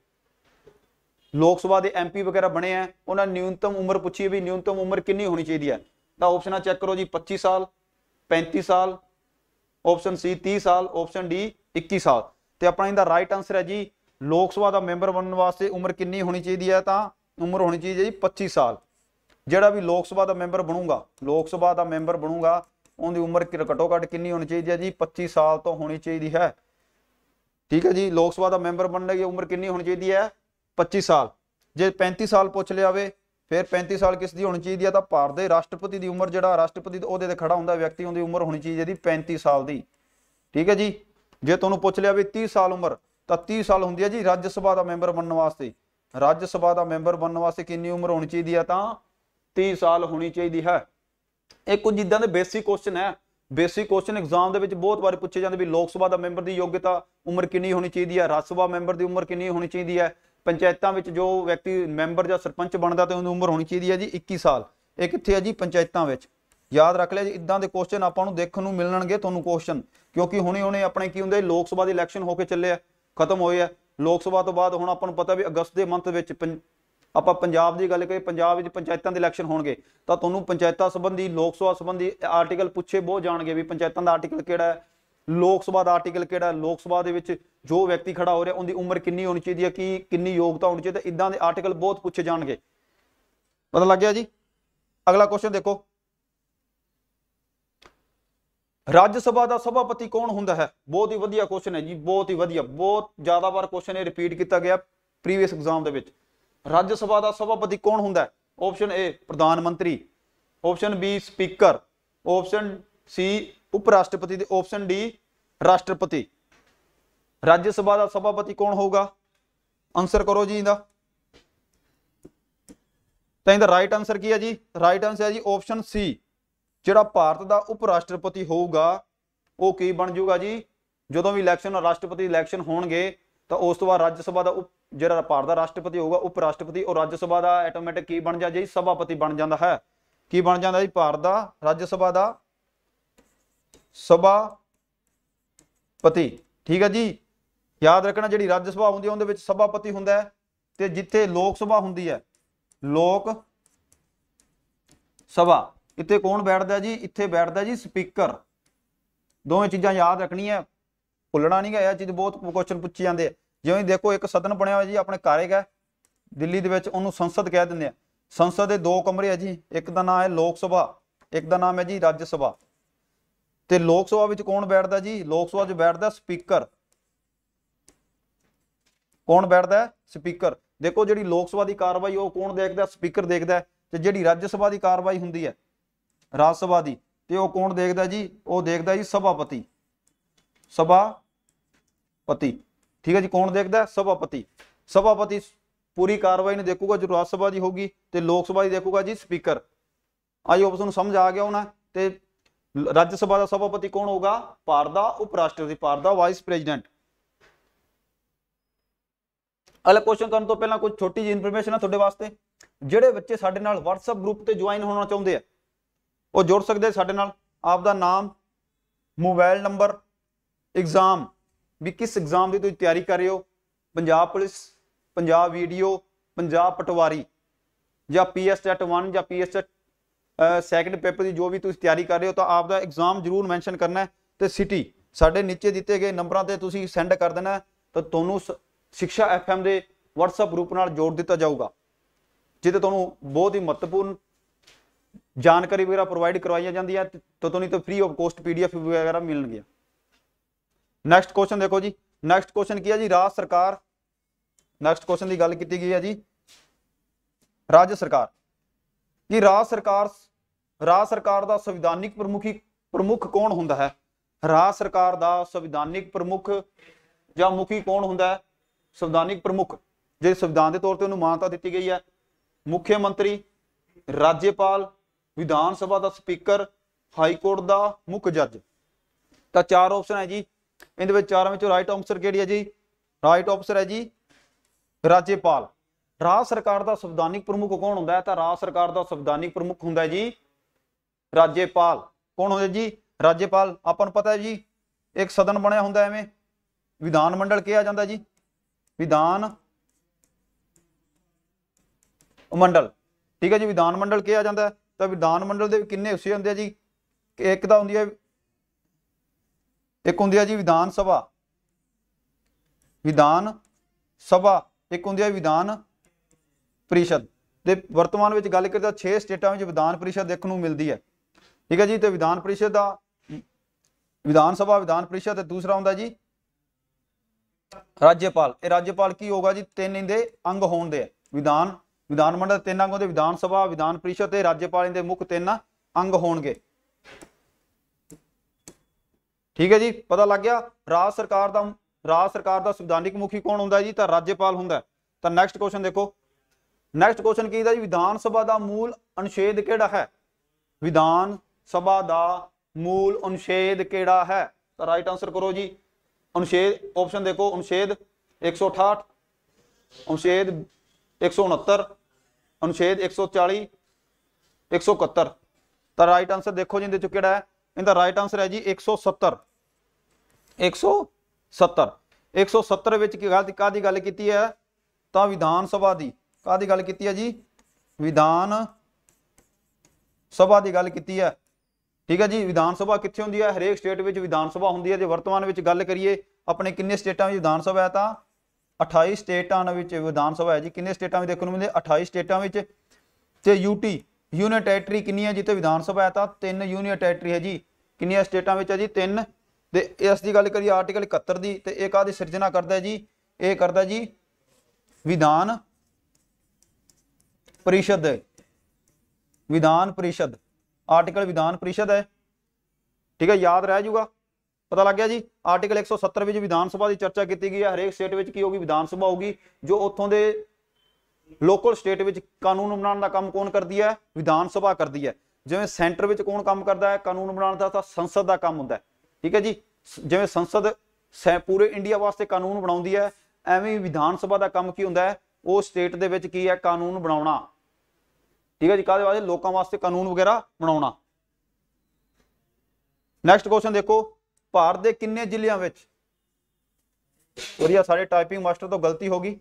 ਲੋਕ ਸਭਾ ਦੇ ਐਮਪੀ ਵਗੈਰਾ ਬਣੇ ਆ ਉਹਨਾਂ ਨਿਊਨਤਮ ਉਮਰ ਪੁੱਛੀ ਵੀ ਨਿਊਨਤਮ ਉਮਰ ਕਿੰਨੀ ਹੋਣੀ ਚਾਹੀਦੀ ਹੈ ਤਾਂ ਆਪਸ਼ਨਾਂ ਚੈੱਕ ਕਰੋ ਜੀ 25 ਸਾਲ 35 ਸਾਲ ਆਪਸ਼ਨ ਸੀ 30 ਸਾਲ ਆਪਸ਼ਨ ਡੀ 21 ਸਾਲ ਤੇ ਆਪਣਾ ਇਹਦਾ ਰਾਈਟ ਆਨਸਰ ਹੈ ਜੀ ਲੋਕ ਸਭਾ ਦਾ ਮੈਂਬਰ ਬਣਨ ਵਾਸਤੇ ਉਮਰ ਕਿੰਨੀ ਹੋਣੀ ਚਾਹੀਦੀ ਹੈ ਤਾਂ ਉਮਰ ਹੋਣੀ ਚਾਹੀਦੀ ਹੈ ਜੀ 25 ਸਾਲ ਜਿਹੜਾ ਵੀ ਲੋਕ ਸਭਾ ਦਾ ਮੈਂਬਰ ਬਣੂਗਾ ਲੋਕ ਸਭਾ ਦਾ ਮੈਂਬਰ ਬਣੂਗਾ ਉਹਦੀ ਉਮਰ ਘੱਟੋ ਘੱਟ ਕਿੰਨੀ ਹੋਣੀ ਚਾਹੀਦੀ ਹੈ ਜੀ 25 ਸਾਲ ਤੋਂ ਹੋਣੀ ਚਾਹੀਦੀ ਹੈ ਠੀਕ ਹੈ ਜੀ ਲੋਕ ਸਭਾ ਦਾ ਮੈਂਬਰ ਬਣਨ ਲਈ ਉਮਰ ਕਿੰਨੀ ਹੋਣੀ ਚਾਹੀਦੀ ਹੈ 25 ਸਾਲ ਜੇ 35 ਸਾਲ ਪੁੱਛ ਲਿਆਵੇ ਫਿਰ 35 ਸਾਲ ਕਿਸ ਦੀ ਹੋਣੀ ਚਾਹੀਦੀ ਹੈ ਤਾਂ ਭਾਰਤ ਦੇ ਰਾਸ਼ਟਰਪਤੀ ਦੀ ਉਮਰ ਜਿਹੜਾ ਰਾਸ਼ਟਰਪਤੀ ਉਹਦੇ ਤੇ ਖੜਾ ਹੁੰਦਾ ਵਿਅਕਤੀ ਉਹਦੀ ਉਮਰ ਹੋਣੀ ਚਾਹੀਦੀ ਹੈ ਦੀ 35 ਸਾਲ ਦੀ ਠੀਕ ਹੈ ਜੀ ਜੇ ਤੁਹਾਨੂੰ ਪੁੱਛ ਲਿਆ ਵੀ 30 ਸਾਲ ਉਮਰ ਤਾਂ 30 ਸਾਲ ਹੁੰਦੀ ਹੈ ਜੀ ਰਾਜ ਸਭਾ ਦਾ ਮੈਂਬਰ ਬਣਨ ਵਾਸਤੇ ਰਾਜ ਸਭਾ ਦਾ ਮੈਂਬਰ ਬਣਨ ਵਾਸਤੇ ਕਿੰਨੀ ਉਮਰ ਹੋਣੀ ਚਾਹੀਦੀ ਹੈ ਤਾਂ 30 ਸਾਲ ਹੋਣੀ ਚਾਹੀਦੀ ਹੈ ਇਹ ਕੁਝ ਇਦਾਂ ਦੇ ਬੇਸਿਕ ਕੁਐਸਚਨ ਹੈ ਬੇਸਿਕ ਕੁਐਸਚਨ ਐਗਜ਼ਾਮ ਦੇ ਵਿੱਚ ਬਹੁਤ ਵਾਰ ਪੁੱਛੇ ਜਾਂਦੇ ਵੀ ਲੋਕ ਸਭਾ ਦਾ ਮੈਂਬਰ ਦੀ ਯੋਗਤਾ ਉਮਰ ਕਿੰਨੀ ਹੋਣੀ ਚਾਹੀਦੀ ਹੈ ਰਾਜ ਸਭਾ ਮੈਂਬਰ ਦੀ ਉਮਰ ਕਿੰਨੀ ਹੋਣੀ ਚਾਹੀਦੀ ਹੈ ਪੰਚਾਇਤਾਂ ਵਿੱਚ ਜੋ ਵਿਅਕਤੀ ਮੈਂਬਰ ਜਾਂ ਸਰਪੰਚ ਬਣਦਾ ਤੇ ਉਹਦੀ ਉਮਰ ਹੋਣੀ ਚਾਹੀਦੀ ਹੈ ਜੀ 21 ਸਾਲ ਇਹ ਕਿੱਥੇ ਹੈ ਜੀ ਪੰਚਾਇਤਾਂ ਵਿੱਚ ਯਾਦ ਰੱਖ ਲਿਆ ਜੀ ਇਦਾਂ ਦੇ ਕੁਐਸਚਨ ਆਪਾਂ ਨੂੰ ਦੇਖਣ ਨੂੰ ਮਿਲਣਗੇ ਤੁਹਾਨੂੰ ਕੁਐਸਚਨ ਕਿਉਂਕਿ ਹੁਣੇ ਹੁਣੇ ਆਪਣੇ ਕੀ ਹੁੰਦੇ ਲੋਕ ਸਭਾ ਦੇ ਇਲੈਕਸ਼ਨ ਹੋ ਕੇ ਚੱਲੇ ਆ ਖਤਮ ਹੋਏ ਆ ਲੋਕ ਸਭਾ ਤੋਂ ਬਾਅਦ ਹੁਣ ਆਪਾਂ ਨੂੰ ਪਤਾ ਵੀ ਅਗਸਤ ਦੇ ਮੰਥ ਵਿੱਚ ਆਪਾਂ ਪੰਜਾਬ ਦੀ ਗੱਲ ਕਰੀਏ ਪੰਜਾਬ ਵਿੱਚ ਪੰਚਾਇਤਾਂ ਦੇ ਇਲੈਕਸ਼ਨ ਹੋਣਗੇ ਤਾਂ ਤੁਹਾਨੂੰ ਪੰਚਾਇਤਾਂ ਸੰਬੰਧੀ ਲੋਕ ਸਭਾ ਸੰਬੰਧੀ ਆਰਟੀਕਲ ਪੁੱਛੇ ਬਹੁਤ ਜਾਣਗੇ ਵੀ ਪੰਚਾਇਤਾਂ ਦਾ ਆਰਟੀਕਲ ਕਿਹੜਾ ਹੈ ਲੋਕ ਸਭਾ ਦਾ ਆਰਟੀਕਲ ਕਿਹੜਾ ਲੋਕ ਸਭਾ ਦੇ ਵਿੱਚ ਜੋ ਵਿਅਕਤੀ ਖੜਾ ਹੋ ਰਿਹਾ ਉਹਦੀ ਉਮਰ ਕਿੰਨੀ ਹੋਣੀ ਚਾਹੀਦੀ ਹੈ ਕੀ ਕਿੰਨੀ ਯੋਗਤਾ ਹੋਣੀ ਚਾਹੀਦੀ ਹੈ ਇਦਾਂ ਦੇ ਆਰਟੀਕਲ ਬਹੁਤ ਪੁੱਛੇ ਜਾਣਗੇ ਪਤਾ ਲੱਗ ਗਿਆ ਜੀ ਅਗਲਾ ਕੁਐਸਚਨ ਦੇਖੋ ਰਾਜ ਸਭਾ ਦਾ ਸਭਾਪਤੀ ਕੌਣ ਹੁੰਦਾ ਹੈ ਬਹੁਤ ਹੀ ਵਧੀਆ ਕੁਐਸਚਨ ਹੈ ਜੀ ਬਹੁਤ ਹੀ ਵਧੀਆ ਬਹੁਤ ਜ਼ਿਆਦਾ ਵਾਰ ਕੁਐਸਚਨ ਇਹ ਰਿਪੀਟ ਕੀਤਾ ਗਿਆ ਪ੍ਰੀਵੀਅਸ ਐਗਜ਼ਾਮ ਦੇ ਵਿੱਚ ਰਾਜ ਸਭਾ ਦਾ ਸਭਾਪਤੀ ਕੌਣ ਹੁੰਦਾ ਹੈ ਆਪਸ਼ਨ A ਪ੍ਰਧਾਨ ਮੰਤਰੀ option B speaker option C ਉਪ ਰਾਸ਼ਟਰਪਤੀ ਤੇ ਆਪਸ਼ਨ D ਰਾਸ਼ਟਰਪਤੀ ਰਾਜ ਸਭਾ ਦਾ ਸਭਾਪਤੀ ਕੌਣ ਹੋਊਗਾ ਆਨਸਰ ਕਰੋ ਜੀ ਇਹਦਾ ਤਾਂ ਇਹਦਾ ਰਾਈਟ ਆਨਸਰ ਕੀ ਹੈ ਜੀ ਰਾਈਟ ਆਨਸਰ ਹੈ ਜੀ ਆਪਸ਼ਨ C ਜਿਹੜਾ ਭਾਰਤ ਦਾ ਉਪ ਰਾਸ਼ਟਰਪਤੀ ਹੋਊਗਾ ਉਹ ਕੀ ਬਣ ਜਾਊਗਾ ਜੀ ਜਦੋਂ ਵੀ ਇਲੈਕਸ਼ਨ ਰਾਸ਼ਟਰਪਤੀ ਇਲੈਕਸ਼ਨ ਹੋਣਗੇ ਤਾਂ ਉਸ ਤੋਂ ਬਾਅਦ ਰਾਜ ਸਭਾ ਦਾ ਜਿਹੜਾ ਭਾਰਤ ਦਾ ਰਾਸ਼ਟਰਪਤੀ ਹੋਊਗਾ ਉਪ ਰਾਸ਼ਟਰਪਤੀ ਔਰ ਰਾਜ ਸਭਾ ਦਾ ਆਟੋਮੈਟਿਕ ਕੀ ਬਣ ਜਾ ਜੀ ਸਭਾਪਤੀ ਬਣ ਜਾਂਦਾ ਹੈ ਕੀ ਬਣ ਜਾਂਦਾ ਜੀ ਭਾਰਤ ਦਾ ਰਾਜ ਸਭਾ ਦਾ ਸਭਾ ਪਤੀ ਠੀਕ ਹੈ ਜੀ ਯਾਦ ਰੱਖਣਾ ਜਿਹੜੀ ਰਾਜ ਸਭਾ ਹੁੰਦੀ ਹੈ ਉਹਦੇ ਵਿੱਚ ਸਭਾਪਤੀ ਹੁੰਦਾ ਹੈ ਤੇ ਜਿੱਥੇ ਲੋਕ ਸਭਾ ਹੁੰਦੀ ਹੈ ਲੋਕ ਸਭਾ ਇੱਥੇ ਕੌਣ ਬੈਠਦਾ ਜੀ ਇੱਥੇ ਬੈਠਦਾ ਜੀ ਸਪੀਕਰ ਦੋਵੇਂ ਚੀਜ਼ਾਂ ਯਾਦ ਰੱਖਣੀਆਂ ਭੁੱਲਣਾ ਗਿਆ ਇਹ ਚੀਜ਼ ਬਹੁਤ ਕੁਐਸਚਨ ਪੁੱਛੀ ਜਾਂਦੇ ਆ ਜਿਵੇਂ ਦੇਖੋ ਇੱਕ ਸਦਨ ਬਣਿਆ ਹੋਇਆ ਜੀ ਆਪਣੇ ਕਾਰੇਗਾ ਦਿੱਲੀ ਦੇ ਵਿੱਚ ਉਹਨੂੰ ਸੰਸਦ ਕਹਿ ਦਿੰਦੇ ਆ ਸੰਸਦ ਦੇ ਦੋ ਕਮਰੇ ਆ ਜੀ ਇੱਕ ਦਾ ਨਾਮ ਹੈ ਲੋਕ ਸਭਾ ਇੱਕ ਦਾ ਨਾਮ ਹੈ ਜੀ ਰਾਜ ਸਭਾ ਤੇ ਲੋਕ ਸਭਾ ਵਿੱਚ ਕੌਣ ਬੈਠਦਾ ਜੀ ਲੋਕ ਸਭਾ 'ਚ ਬੈਠਦਾ ਸਪੀਕਰ ਕੌਣ ਬੈਠਦਾ ਸਪੀਕਰ ਦੇਖੋ ਜਿਹੜੀ ਲੋਕ ਸਭਾ ਦੀ ਕਾਰਵਾਈ ਉਹ ਕੌਣ ਦੇਖਦਾ ਸਪੀਕਰ ਦੇਖਦਾ ਤੇ ਜਿਹੜੀ ਰਾਜ ਸਭਾ ਦੀ ਕਾਰਵਾਈ ਹੁੰਦੀ ਹੈ ਰਾਜ ਸਭਾ ਦੀ ਤੇ ਉਹ ਕੌਣ ਦੇਖਦਾ ਜੀ ਉਹ ਦੇਖਦਾ ਜੀ ਸਭਾਪਤੀ ਸਭਾਪਤੀ ਠੀਕ ਹੈ ਜੀ ਕੌਣ ਦੇਖਦਾ ਸਭਾਪਤੀ ਸਭਾਪਤੀ ਪੂਰੀ ਕਾਰਵਾਈ ਨੂੰ ਦੇਖੂਗਾ ਜੋ ਰਾਜ ਸਭਾ ਦੀ ਹੋਗੀ ਤੇ ਲੋਕ ਸਭਾ ਦੀ ਦੇਖੂਗਾ ਜੀ ਸਪੀਕਰ ਆਈ ਹੋਪ ਤੁਹਾਨੂੰ ਸਮਝ ਆ ਗਿਆ ਹੋਣਾ ਤੇ ਰਾਜ ਸਭਾ ਦਾ ਸਭਾਪਤੀ ਕੌਣ ਹੋਗਾ ਭਾਰਤ ਦਾ ਉਪ ਰਾਸ਼ਟਰਪਤੀ ਭਾਰਤ ਦਾ ਵਾਈਸ ਪ੍ਰੈਜ਼ੀਡੈਂਟ ਅਗਲਾ ਕੁਐਸਚਨ ਕਰਨ ਤੋਂ ਪਹਿਲਾਂ ਕੁਝ ਛੋਟੀ ਜਿਹੀ ਇਨਫੋਰਮੇਸ਼ਨ ਹੈ ਤੁਹਾਡੇ ਵਾਸਤੇ ਜਿਹੜੇ ਬੱਚੇ ਸਾਡੇ ਨਾਲ WhatsApp ਗਰੁੱਪ ਤੇ ਜੁਆਇਨ ਹੋਣਾ ਚਾਹੁੰਦੇ ਆ ਉਹ ਜੁੜ ਸਕਦੇ ਸਾਡੇ ਨਾਲ ਆਪ ਦਾ ਨਾਮ ਮੋਬਾਈਲ ਨੰਬਰ ਐਗਜ਼ਾਮ ਵੀ ਕਿਸ ਐਗਜ਼ਾਮ ਦੀ ਤੁਸੀਂ ਤਿਆਰੀ ਕਰ ਰਹੇ ਹੋ ਪੰਜਾਬ ਪੁਲਿਸ ਪੰਜਾਬ ਵੀਡੀਓ ਪੰਜਾਬ ਪਟਵਾਰੀ ਜਾਂ ਪੀਐਸ ਟੈਟ 1 ਜਾਂ ਪੀਐਸ ਟੈਟ ਸੈਕੰਡ ਪੇਪਰ ਦੀ ਜੋ ਵੀ ਤੁਸੀਂ ਤਿਆਰੀ ਕਰ ਰਹੇ ਹੋ ਤਾਂ ਆਪ ਦਾ ਐਗਜ਼ਾਮ ਜ਼ਰੂਰ ਮੈਂਸ਼ਨ ਕਰਨਾ ਹੈ ਤੇ ਸਿਟੀ ਸਾਡੇ ਨੀਚੇ ਦਿੱਤੇ ਗਏ ਨੰਬਰਾਂ ਤੇ ਤੁਸੀਂ ਸੈਂਡ ਕਰ ਦੇਣਾ ਤਾਂ ਤੁਹਾਨੂੰ ਸਿੱਖਿਆ ਐਫਐਮ ਦੇ WhatsApp ਗਰੁੱਪ ਨਾਲ ਜੋੜ ਦਿੱਤਾ ਜਾਊਗਾ ਜਿੱਤੇ ਤੁਹਾਨੂੰ ਬਹੁਤ ਹੀ ਮਹੱਤਵਪੂਰਨ ਜਾਣਕਾਰੀ ਵਗੈਰਾ ਪ੍ਰੋਵਾਈਡ ਕਰਵਾਈਆਂ ਜਾਂਦੀਆਂ ਤਾਂ ਤੁਹਾਨੂੰ ਤਾਂ ਫ੍ਰੀ ਆਫ ਕੋਸਟ ਪੀਡੀਐਫ ਵਗੈਰਾ ਮਿਲਣਗੀਆਂ ਨੈਕਸਟ ਕੁਐਸਚਨ ਦੇਖੋ ਜੀ ਨੈਕਸਟ ਕੁਐਸਚਨ ਕੀ ਹੈ ਜੀ ਰਾਜ ਸਰਕਾਰ ਨੈਕਸਟ ਕੁਐਸਚਨ ਦੀ ਗੱਲ ਕੀਤੀ ਗਈ ਹੈ ਜੀ ਰਾਜ ਸਰਕਾਰ ਕਿ ਰਾਜ ਸਰਕਾਰ ਰਾਜ ਸਰਕਾਰ ਦਾ ਸੰਵਿਧਾਨਿਕ ਪ੍ਰਮੁਖੀ ਪ੍ਰਮੁੱਖ ਕੌਣ ਹੁੰਦਾ ਹੈ ਰਾਜ ਸਰਕਾਰ ਦਾ ਸੰਵਿਧਾਨਿਕ ਪ੍ਰਮੁੱਖ ਜਾਂ ਮੁਖੀ ਕੌਣ ਹੁੰਦਾ ਹੈ ਸੰਵਿਧਾਨਿਕ ਪ੍ਰਮੁੱਖ ਜੇ ਸੰਵਿਧਾਨ ਦੇ ਤੌਰ ਤੇ ਉਹਨੂੰ ਮਾਨਤਾ ਦਿੱਤੀ ਗਈ ਹੈ ਮੁੱਖ ਮੰਤਰੀ ਰਾਜਪਾਲ ਵਿਧਾਨ ਸਭਾ ਦਾ ਸਪੀਕਰ ਹਾਈ ਕੋਰਟ ਦਾ ਮੁੱਖ ਜੱਜ ਤਾਂ ਚਾਰ ਆਪਸ਼ਨ ਹੈ ਜੀ ਇਹਦੇ ਵਿੱਚ ਚਾਰਾਂ ਵਿੱਚੋਂ ਰਾਈਟ ਆਨਸਰ ਕਿਹੜੀ ਹੈ ਜੀ ਰਾਈਟ ਆਨਸਰ ਹੈ ਜੀ ਰਾਜੇਪਾਲ ਰਾਜ ਸਰਕਾਰ ਦਾ ਸੰਵਿਧਾਨਿਕ ਪ੍ਰਮੁੱਖ ਕੌਣ ਹੁੰਦਾ ਹੈ ਤਾਂ ਰਾਜ ਸਰਕਾਰ ਦਾ ਸੰਵਿਧਾਨਿਕ ਪ੍ਰਮੁੱਖ ਹੁੰਦਾ ਹੈ ਜੀ ਰਾਜੇਪਾਲ ਕੌਣ ਹੁੰਦਾ ਜੀ ਰਾਜੇਪਾਲ ਆਪਾਂ ਨੂੰ ਪਤਾ ਹੈ ਜੀ ਇੱਕ ਸਦਨ ਬਣਿਆ ਹੁੰਦਾ ਐਵੇਂ ਵਿਧਾਨ ਮੰਡਲ ਕਿਹਾ ਜਾਂਦਾ ਜੀ ਵਿਧਾਨ ਮੰਡਲ ਠੀਕ ਹੈ ਜੀ ਵਿਧਾਨ ਮੰਡਲ ਕਿਹਾ ਜਾਂਦਾ ਤਾਂ ਵਿਧਾਨ ਮੰਡਲ ਦੇ ਕਿੰਨੇ ਹਿੱਸੇ ਹੁੰਦੇ ਆ ਜੀ ਇੱਕ ਤਾਂ ਹੁੰਦੀ ਹੈ ਇੱਕ ਹੁੰਦੀ ਆ ਜੀ ਵਿਧਾਨ ਸਭਾ ਵਿਧਾਨ ਸਭਾ ਇੱਕ ਹੁੰਦੀ ਆ ਵਿਧਾਨ ਪਰਿਸ਼ਦ ਤੇ ਵਰਤਮਾਨ ਵਿੱਚ ਗੱਲ ਕਰਦਾ 6 ਸਟੇਟਾਂ ਵਿੱਚ ਵਿਧਾਨ ਪਰਿਸ਼ਦ ਦੇਖਣ ਨੂੰ ਮਿਲਦੀ ਹੈ ਠੀਕ ਹੈ ਜੀ ਤੇ ਵਿਧਾਨ ਪਰਿਸ਼ਦ ਦਾ ਵਿਧਾਨ ਸਭਾ ਵਿਧਾਨ ਪਰਿਸ਼ਦ ਤੇ ਦੂਸਰਾ ਹੁੰਦਾ ਜੀ ਰਾਜਪਾਲ ਇਹ ਰਾਜਪਾਲ ਕੀ ਹੋਗਾ ਜੀ ਤਿੰਨ ਇਹਦੇ ਅੰਗ ਹੋਣਦੇ ਆ ਵਿਧਾਨ ਵਿਧਾਨ ਮੰਡਲ ਤਿੰਨ ਅੰਗ ਹੁੰਦੇ ਵਿਧਾਨ ਸਭਾ ਵਿਧਾਨ ਪਰਿਸ਼ਦ ਤੇ ਰਾਜਪਾਲ ਇਹਦੇ ਮੁੱਖ ਤਿੰਨ ਅੰਗ ਹੋਣਗੇ ਠੀਕ ਹੈ ਜੀ ਪਤਾ ਲੱਗ ਗਿਆ ਰਾਜ ਸਰਕਾਰ ਦਾ ਰਾਜ ਸਰਕਾਰ ਦਾ ਸੰਵਿਧਾਨਿਕ ਮੁਖੀ ਕੌਣ ਹੁੰਦਾ ਜੀ ਤਾਂ ਰਾਜਪਾਲ ਹੁੰਦਾ ਤਾਂ ਨੈਕਸਟ ਕੁਐਸਚਨ ਦੇਖੋ ਨੈਕਸਟ ਕੁਐਸਚਨ ਕੀ ਦਾ ਜੀ ਵਿਧਾਨ ਸਭਾ ਦਾ ਮੂਲ ਅਨੁਛੇਦ ਕਿਹੜਾ ਹੈ ਵਿਧਾਨ ਸਭਾ ਦਾ ਮੂਲ ਅਨੁਛੇਦ ਕਿਹੜਾ ਹੈ ਤਾਂ ਰਾਈਟ ਆਨਸਰ ਕਰੋ ਜੀ ਅਨੁਛੇਦ ਆਪਸ਼ਨ ਦੇਖੋ ਅਨੁਛੇਦ 168 ਅਨੁਛੇਦ 169 ਅਨੁਛੇਦ 140 171 ਤਾਂ ਰਾਈਟ ਆਨਸਰ ਦੇਖੋ ਜੀ ਇਹਦੇ ਚ ਕਿਹੜਾ ਹੈ ਇਹਦਾ ਰਾਈਟ ਆਨਸਰ ਹੈ ਜੀ 170 170 170 ਵਿੱਚ ਕੀ ਕਾਦੀ ਗੱਲ ਕੀਤੀ ਹੈ ਤਾਂ ਵਿਧਾਨ ਸਭਾ ਦੀ ਕਾਦੀ ਗੱਲ ਕੀਤੀ ਹੈ ਜੀ ਵਿਧਾਨ ਸਭਾ ਦੀ ਗੱਲ ਕੀਤੀ ਹੈ ਠੀਕ ਹੈ ਜੀ ਵਿਧਾਨ ਸਭਾ ਕਿੱਥੇ ਹੁੰਦੀ ਹੈ ਹਰੇਕ ਸਟੇਟ ਵਿੱਚ ਵਿਧਾਨ ਸਭਾ ਹੁੰਦੀ ਹੈ ਜੇ ਵਰਤਮਾਨ ਵਿੱਚ ਗੱਲ ਕਰੀਏ ਆਪਣੇ ਕਿੰਨੇ ਸਟੇਟਾਂ ਵਿੱਚ ਵਿਧਾਨ ਸਭਾ ਹੈ ਤਾਂ 28 ਸਟੇਟਾਂ ਵਿੱਚ ਵਿਧਾਨ ਸਭਾ ਹੈ ਜੀ ਕਿੰਨੇ ਸਟੇਟਾਂ ਵਿੱਚ ਦੇਖਣ ਨੂੰ ਮਿਲਦੇ 28 ਸਟੇਟਾਂ ਵਿੱਚ ਤੇ ਯੂਟੀ ਯੂਨੀਅਨ ਟੈਰੀਟਰੀ ਕਿੰਨੀ ਹੈ ਜਿੱਥੇ ਵਿਧਾਨ ਸਭਾ ਹੈ ਤਾਂ 3 ਯੂਨੀਅਨ ਟੈਰੀਟਰੀ ਹੈ ਜੀ ਕਿੰਨੀਆਂ ਸਟੇਟਾਂ ਵਿੱਚ ਹੈ ਜੀ ਤਿੰਨ ਤੇ ਇਸ ਦੀ ਗੱਲ ਕਰੀਏ ਆਰਟੀਕਲ 71 ਦੀ ਤੇ ਇਹ ਕਾਹਦੀ ਸਿਰਜਣਾ ਕਰਦਾ ਜੀ ਇਹ ਕਰਦਾ ਜੀ ਵਿਧਾਨ ਪਰਿਸ਼ਦ ਵਿਧਾਨ ਪਰਿਸ਼ਦ ਆਰਟੀਕਲ ਵਿਧਾਨ ਪਰਿਸ਼ਦ ਹੈ ਠੀਕ ਹੈ ਯਾਦ ਰਹਿ ਜਾਊਗਾ ਪਤਾ ਲੱਗ ਗਿਆ ਜੀ ਆਰਟੀਕਲ 170 ਵਿੱਚ ਵਿਧਾਨ ਸਭਾ ਦੀ ਚਰਚਾ ਕੀਤੀ ਗਈ ਹੈ ਹਰੇਕ ਸਟੇਟ ਵਿੱਚ ਕੀ ਹੋਗੀ ਵਿਧਾਨ ਸਭਾ ਹੋਗੀ ਜੋ ਉੱਥੋਂ ਦੇ ਲੋਕਲ ਸਟੇਟ ਵਿੱਚ ਕਾਨੂੰਨ ਬਣਾਉਣ ਦਾ ਕੰਮ ਕੌਣ ਕਰਦੀ ਹੈ ਵਿਧਾਨ ਸਭਾ ਕਰਦੀ ਹੈ ਜਿਵੇਂ ਸੈਂਟਰ ਵਿੱਚ ਕੌਣ ਕੰਮ ਕਰਦਾ ਹੈ ਕਾਨੂੰਨ ਬਣਾਉਣ ਦਾ ਤਾਂ ਸੰਸਦ ਦਾ ਕੰਮ ਹੁੰਦਾ ਹੈ ਠੀਕ ਹੈ ਜੀ ਜਿਵੇਂ ਸੰਸਦ ਪੂਰੇ ਇੰਡੀਆ ਵਾਸਤੇ ਕਾਨੂੰਨ ਬਣਾਉਂਦੀ ਹੈ ਐਵੇਂ ਵਿਧਾਨ ਸਭਾ ਦਾ ਕੰਮ ਕੀ ਹੁੰਦਾ ਹੈ ਉਹ ਸਟੇਟ ਦੇ ਵਿੱਚ ਕੀ ਹੈ ਕਾਨੂੰਨ ਬਣਾਉਣਾ ਠੀਕ ਹੈ ਜੀ ਕਾਦੇ ਵਾਸਤੇ ਲੋਕਾਂ ਵਾਸਤੇ ਕਾਨੂੰਨ ਵਗੈਰਾ ਬਣਾਉਣਾ ਨੈਕਸਟ ਕੁਐਸਚਨ ਦੇਖੋ ਭਾਰਤ ਦੇ ਕਿੰਨੇ ਜ਼ਿਲ੍ਹਿਆਂ ਵਿੱਚ ਵਧੀਆ ਸਾਡੇ ਟਾਈਪਿੰਗ ਮਾਸਟਰ ਤੋਂ ਗਲਤੀ ਹੋ ਗਈ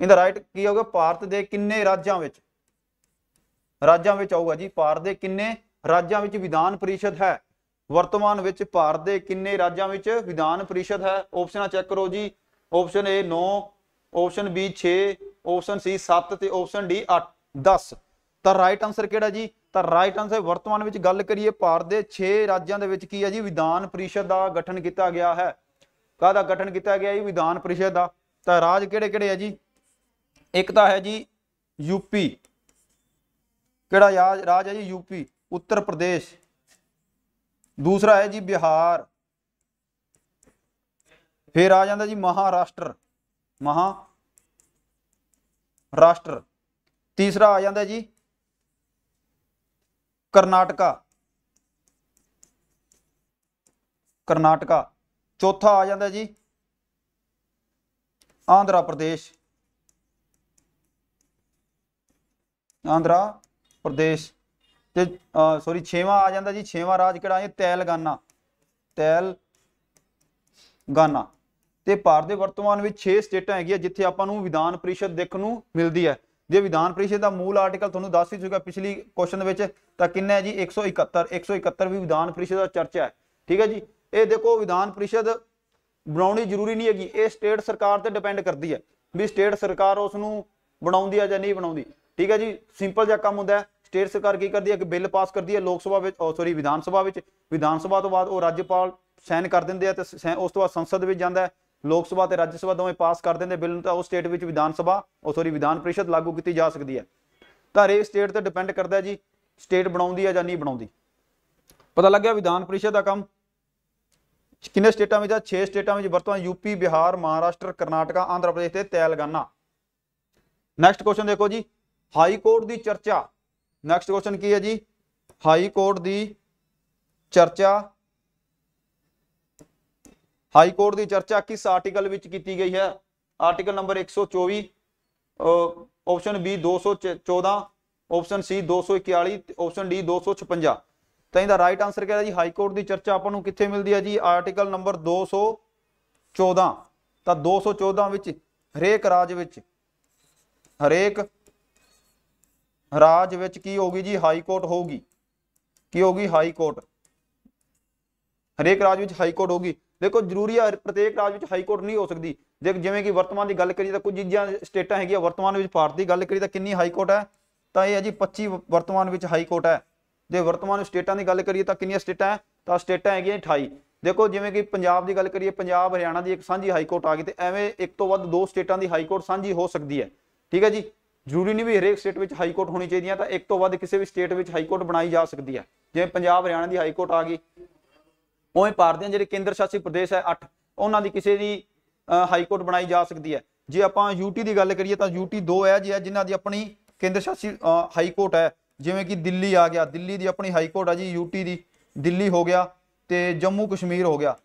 ਇਹਦਾ ਰਾਈਟ ਕੀ ਹੋਊਗਾ ਭਾਰਤ ਦੇ ਕਿੰਨੇ ਰਾਜਾਂ ਵਿੱਚ ਰਾਜਾਂ ਵਿੱਚ ਆਊਗਾ ਜੀ ਭਾਰਤ ਦੇ ਕਿੰਨੇ ਰਾਜਾਂ ਵਿੱਚ ਵਿਧਾਨ ਪਰਿਸ਼ਦ ਹੈ ਵਰਤਮਾਨ ਵਿੱਚ ਭਾਰਤ ਦੇ ਕਿੰਨੇ ਰਾਜਾਂ ਵਿੱਚ ਵਿਧਾਨ ਪਰਿਸ਼ਦ ਹੈ ਆਪਸ਼ਨਾਂ ਚੈੱਕ ਕਰੋ ਜੀ option A 9 option B 6 option C 7 ਤੇ ਆਪਸ਼ਨ D 8 10 ਤਾਂ ਰਾਈਟ ਆਨਸਰ ਕਿਹੜਾ ਜੀ ਤਾਂ ਰਾਈਟ ਆਨਸਰ ਵਰਤਮਾਨ ਵਿੱਚ ਗੱਲ ਕਰੀਏ ਭਾਰਤ ਦੇ 6 ਰਾਜਾਂ ਦੇ ਵਿੱਚ ਕੀ ਹੈ ਜੀ ਵਿਧਾਨ ਪਰਿਸ਼ਦ ਦਾ ਗਠਨ ਕੀਤਾ ਗਿਆ ਹੈ ਕਾਹਦਾ ਗਠਨ ਕੀਤਾ ਗਿਆ ਜੀ ਵਿਧਾਨ ਪਰਿਸ਼ਦ ਦਾ ਤਾਂ ਰਾਜ ਕਿਹੜੇ ਕਿਹੜੇ ਹੈ ਜੀ ਇੱਕ ਤਾਂ ਹੈ ਜੀ ਯੂਪੀ ਕਿਹੜਾ ਰਾਜ ਹੈ ਜੀ ਯੂਪੀ ਉੱਤਰ ਪ੍ਰਦੇਸ਼ दूसरा है जी बिहार फिर आ जाता जी महाराष्ट्र महा ਰਾਸ਼ਟਰ ਤੀਸਰਾ ਆ ਜਾਂਦਾ ਜੀ ਕਰਨਾਟਕਾ ਕਰਨਾਟਕਾ ਚੌਥਾ ਆ ਜਾਂਦਾ ਜੀ ਆਂਧਰਾ ਪ੍ਰਦੇਸ਼ ਆਂਧਰਾ ਪ੍ਰਦੇਸ਼ ਤੇ ਸੌਰੀ 6ਵਾਂ ਆ ਜਾਂਦਾ ਜੀ 6ਵਾਂ ਰਾਜ ਕਿਹੜਾ ਹੈ ਤੈਲ ਗਾਨਾ ਤੈਲ ਗਾਨਾ ਤੇ ਭਾਰਤ ਦੇ ਵਰਤਮਾਨ ਵਿੱਚ 6 ਸਟੇਟਾਂ ਹੈਗੀਆਂ ਜਿੱਥੇ ਆਪਾਂ ਨੂੰ ਵਿਧਾਨ ਪਰਿਸ਼ਦ ਦੇਖਣ ਨੂੰ ਮਿਲਦੀ ਹੈ ਜੇ ਵਿਧਾਨ ਪਰਿਸ਼ਦ ਦਾ ਮੂਲ ਆਰਟੀਕਲ ਤੁਹਾਨੂੰ ਦੱਸ ਹੀ ਚੁੱਕਾ ਪਿਛਲੀ ਕੁਐਸਚਨ ਵਿੱਚ ਤਾਂ ਕਿੰਨਾ ਹੈ ਜੀ 171 171 ਵੀ ਵਿਧਾਨ ਪਰਿਸ਼ਦ ਦਾ ਚਰਚਾ ਹੈ ਠੀਕ ਹੈ ਜੀ ਇਹ ਦੇਖੋ ਵਿਧਾਨ ਪਰਿਸ਼ਦ ਬਣਾਉਣੀ ਜ਼ਰੂਰੀ ਨਹੀਂ ਹੈਗੀ ਇਹ ਸਟੇਟ ਸਰਕਾਰ ਤੇ ਡਿਪੈਂਡ ਕਰਦੀ ਹੈ ਵੀ ਸਟੇਟ ਸਰਕਾਰ ਉਸ ਨੂੰ ਬਣਾਉਂਦੀ ਹੈ ਜਾਂ ਨਹੀਂ ਬਣਾਉਂਦੀ ਠੀਕ ਹੈ ਜੀ ਸਿੰਪਲ ਜਿਹਾ ਕੰਮ ਹੁੰਦਾ ਹੈ ਸਟੇਟ ਸਰਕਾਰ ਕੀ ਕਰਦੀ ਹੈ ਕਿ ਬਿੱਲ ਪਾਸ ਕਰਦੀ ਹੈ ਲੋਕ ਸਭਾ ਵਿੱਚ ਸੌਰੀ ਵਿਧਾਨ ਸਭਾ ਵਿੱਚ ਵਿਧਾਨ ਸਭਾ ਤੋਂ ਬਾਅਦ ਉਹ ਰਾਜਪਾਲ ਸਾਈਨ ਕਰ ਦਿੰਦੇ ਆ ਤੇ ਉਸ ਤੋਂ ਬਾਅਦ ਸੰਸਦ ਵਿੱਚ ਜਾਂਦਾ ਹੈ ਲੋਕ ਸਭਾ ਤੇ ਰਾਜ ਸਭਾ ਦੋਵੇਂ ਪਾਸ ਕਰ ਦਿੰਦੇ ਬਿੱਲ ਨੂੰ ਤਾਂ ਉਹ ਸਟੇਟ ਵਿੱਚ ਵਿਧਾਨ ਸਭਾ ਉਹ ਸੌਰੀ ਵਿਧਾਨ ਪ੍ਰੀਸ਼ਦ ਲਾਗੂ ਕੀਤੀ ਜਾ ਸਕਦੀ ਹੈ ਤਾਂ ਇਹ ਸਟੇਟ ਤੇ ਡਿਪੈਂਡ ਕਰਦਾ ਜੀ ਸਟੇਟ ਬਣਾਉਂਦੀ ਆ ਜਾਂ ਨਹੀਂ ਬਣਾਉਂਦੀ ਪਤਾ ਲੱਗਿਆ ਵਿਧਾਨ ਪ੍ਰੀਸ਼ਦ ਦਾ ਕੰਮ ਕਿੰਨੇ ਸਟੇਟਾਂ ਵਿੱਚ ਆ 6 ਸਟੇਟਾਂ ਵਿੱਚ ਵਰਤਮਾਨ ਯੂਪੀ ਬਿਹਾਰ ਮਹਾਰਾਸ਼ਟਰ ਕਰਨਾਟਕਾ ਆਂਧਰਾ ਪ੍ਰਦੇਸ਼ ਤੇ ਤੇਲੰਗਾਨਾ ਨੈਕਸਟ ਕੁਐਸਚਨ ਦੇਖੋ ਜੀ ਹਾਈ ਕੋਰਟ ਦੀ ਚਰਚਾ ਨੈਕਸਟ ਕੁਐਸਚਨ ਕੀ ਹੈ ਜੀ ਹਾਈ ਕੋਰਟ ਦੀ ਚਰਚਾ ਹਾਈ ਕੋਰਟ ਦੀ ਚਰਚਾ ਕਿਸ ਆਰਟੀਕਲ ਵਿੱਚ ਕੀਤੀ ਗਈ ਹੈ article number 124 option B 214 option C 241 option D 256 ਤਾਂ ਇਹਦਾ ਰਾਈਟ ਆਨਸਰ ਕਿਹੜਾ ਜੀ ਹਾਈ ਕੋਰਟ ਦੀ ਚਰਚਾ ਆਪਾਂ ਨੂੰ ਕਿੱਥੇ ਮਿਲਦੀ ਹੈ ਜੀ ਆਰਟੀਕਲ ਨੰਬਰ 214 ਤਾਂ 214 ਵਿੱਚ ਹਰੇਕ ਰਾਜ ਵਿੱਚ ਹਰੇਕ ਰਾਜ ਵਿੱਚ ਕੀ ਹੋਗੀ ਜੀ ਹਾਈ ਕੋਰਟ ਹੋਊਗੀ ਕੀ ਹੋਗੀ ਹਾਈ ਕੋਰਟ ਹਰੇਕ ਰਾਜ ਵਿੱਚ ਹਾਈ ਕੋਰਟ ਹੋਗੀ ਦੇਖੋ ਜ਼ਰੂਰੀ ਹੈ ਪ੍ਰਤੀਕ ਰਾਜ ਵਿੱਚ ਹਾਈ ਕੋਰਟ ਨਹੀਂ ਹੋ ਸਕਦੀ ਦੇਖ ਜਿਵੇਂ ਕਿ ਵਰਤਮਾਨ ਦੀ ਗੱਲ ਕਰੀਏ ਤਾਂ ਕੁਝ ਚੀਜ਼ਾਂ ਸਟੇਟਾਂ ਹੈਗੀਆਂ ਵਰਤਮਾਨ ਵਿੱਚ ਭਾਰਤ ਦੀ ਗੱਲ ਕਰੀਏ ਤਾਂ ਕਿੰਨੀ ਹਾਈ ਕੋਰਟ ਹੈ ਤਾਂ ਇਹ ਹੈ ਜੀ 25 ਵਰਤਮਾਨ ਵਿੱਚ ਹਾਈ ਕੋਰਟ ਹੈ ਜੇ ਵਰਤਮਾਨ ਸਟੇਟਾਂ ਦੀ ਗੱਲ ਕਰੀਏ ਤਾਂ ਕਿੰਨੀਆਂ ਸਟੇਟਾਂ ਹੈ ਤਾਂ ਸਟੇਟਾਂ ਹੈਗੀਆਂ 28 ਦੇਖੋ ਜਿਵੇਂ ਕਿ ਪੰਜਾਬ ਦੀ ਗੱਲ ਕਰੀਏ ਪੰਜਾਬ ਹਰਿਆਣਾ ਦੀ ਇੱਕ ਸਾਂਝੀ ਹਾਈ ਕੋਰਟ ਆ ਗਈ ਤੇ ਐਵੇਂ ਇੱਕ ਤੋਂ ਵੱਧ ਦੋ ਸਟੇਟਾਂ ਦੀ ਹਾਈ ਕੋਰਟ ਸਾਂਝੀ ਹੋ ਸਕਦੀ ਹੈ ਠੀਕ ਹੈ ਜੀ ਜ਼ਰੂਰੀ ਨਹੀਂ ਵੀ ਹਰੇਕ ਸਟੇਟ ਵਿੱਚ ਹਾਈ ਕੋਰਟ ਹੋਣੀ ਚਾਹੀਦੀ ਆ ਤਾਂ ਇੱਕ ਤੋਂ ਵੱਧ ਕਿਸੇ ਵੀ ਸਟੇਟ ਵਿੱਚ ਹਾਈ ਕੋਰਟ ਬਣਾਈ ਜਾ ਸਕਦੀ ਹੈ ਜਿਵੇਂ ਪੰਜਾਬ ਹਰਿਆਣਾ ਦੀ ਹਾਈ ਕੋਰਟ ਆ ਗਈ ਉਵੇਂ ਭਾਰਤ ਦੇ ਜਿਹੜੇ ਕੇਂਦਰ ਸ਼ਾਸਿਤ ਪ੍ਰਦੇਸ਼ ਹੈ 8 ਉਹਨਾਂ ਦੀ ਕਿਸੇ ਦੀ ਹਾਈ ਕੋਰਟ ਬਣਾਈ ਜਾ ਸਕਦੀ ਹੈ ਜੇ ਆਪਾਂ ਯੂਟੀ ਦੀ ਗੱਲ ਕਰੀਏ ਤਾਂ ਯੂਟੀ ਦੋ ਹੈ ਜੀ ਜਿਨ੍ਹਾਂ ਦੀ ਆਪਣੀ ਕੇਂਦਰ ਸ਼ਾਸਿਤ ਹਾਈ ਕੋਰਟ ਹੈ ਜਿਵੇਂ ਕਿ ਦਿੱਲੀ ਆ ਗਿਆ ਦਿੱਲੀ ਦੀ ਆਪਣੀ ਹਾਈ ਕੋਰਟ ਆ ਜੀ ਯੂਟੀ ਦੀ ਦਿੱਲੀ ਹੋ ਗਿਆ ਤੇ ਜੰਮੂ ਕਸ਼ਮੀਰ ਹੋ ਗਿਆ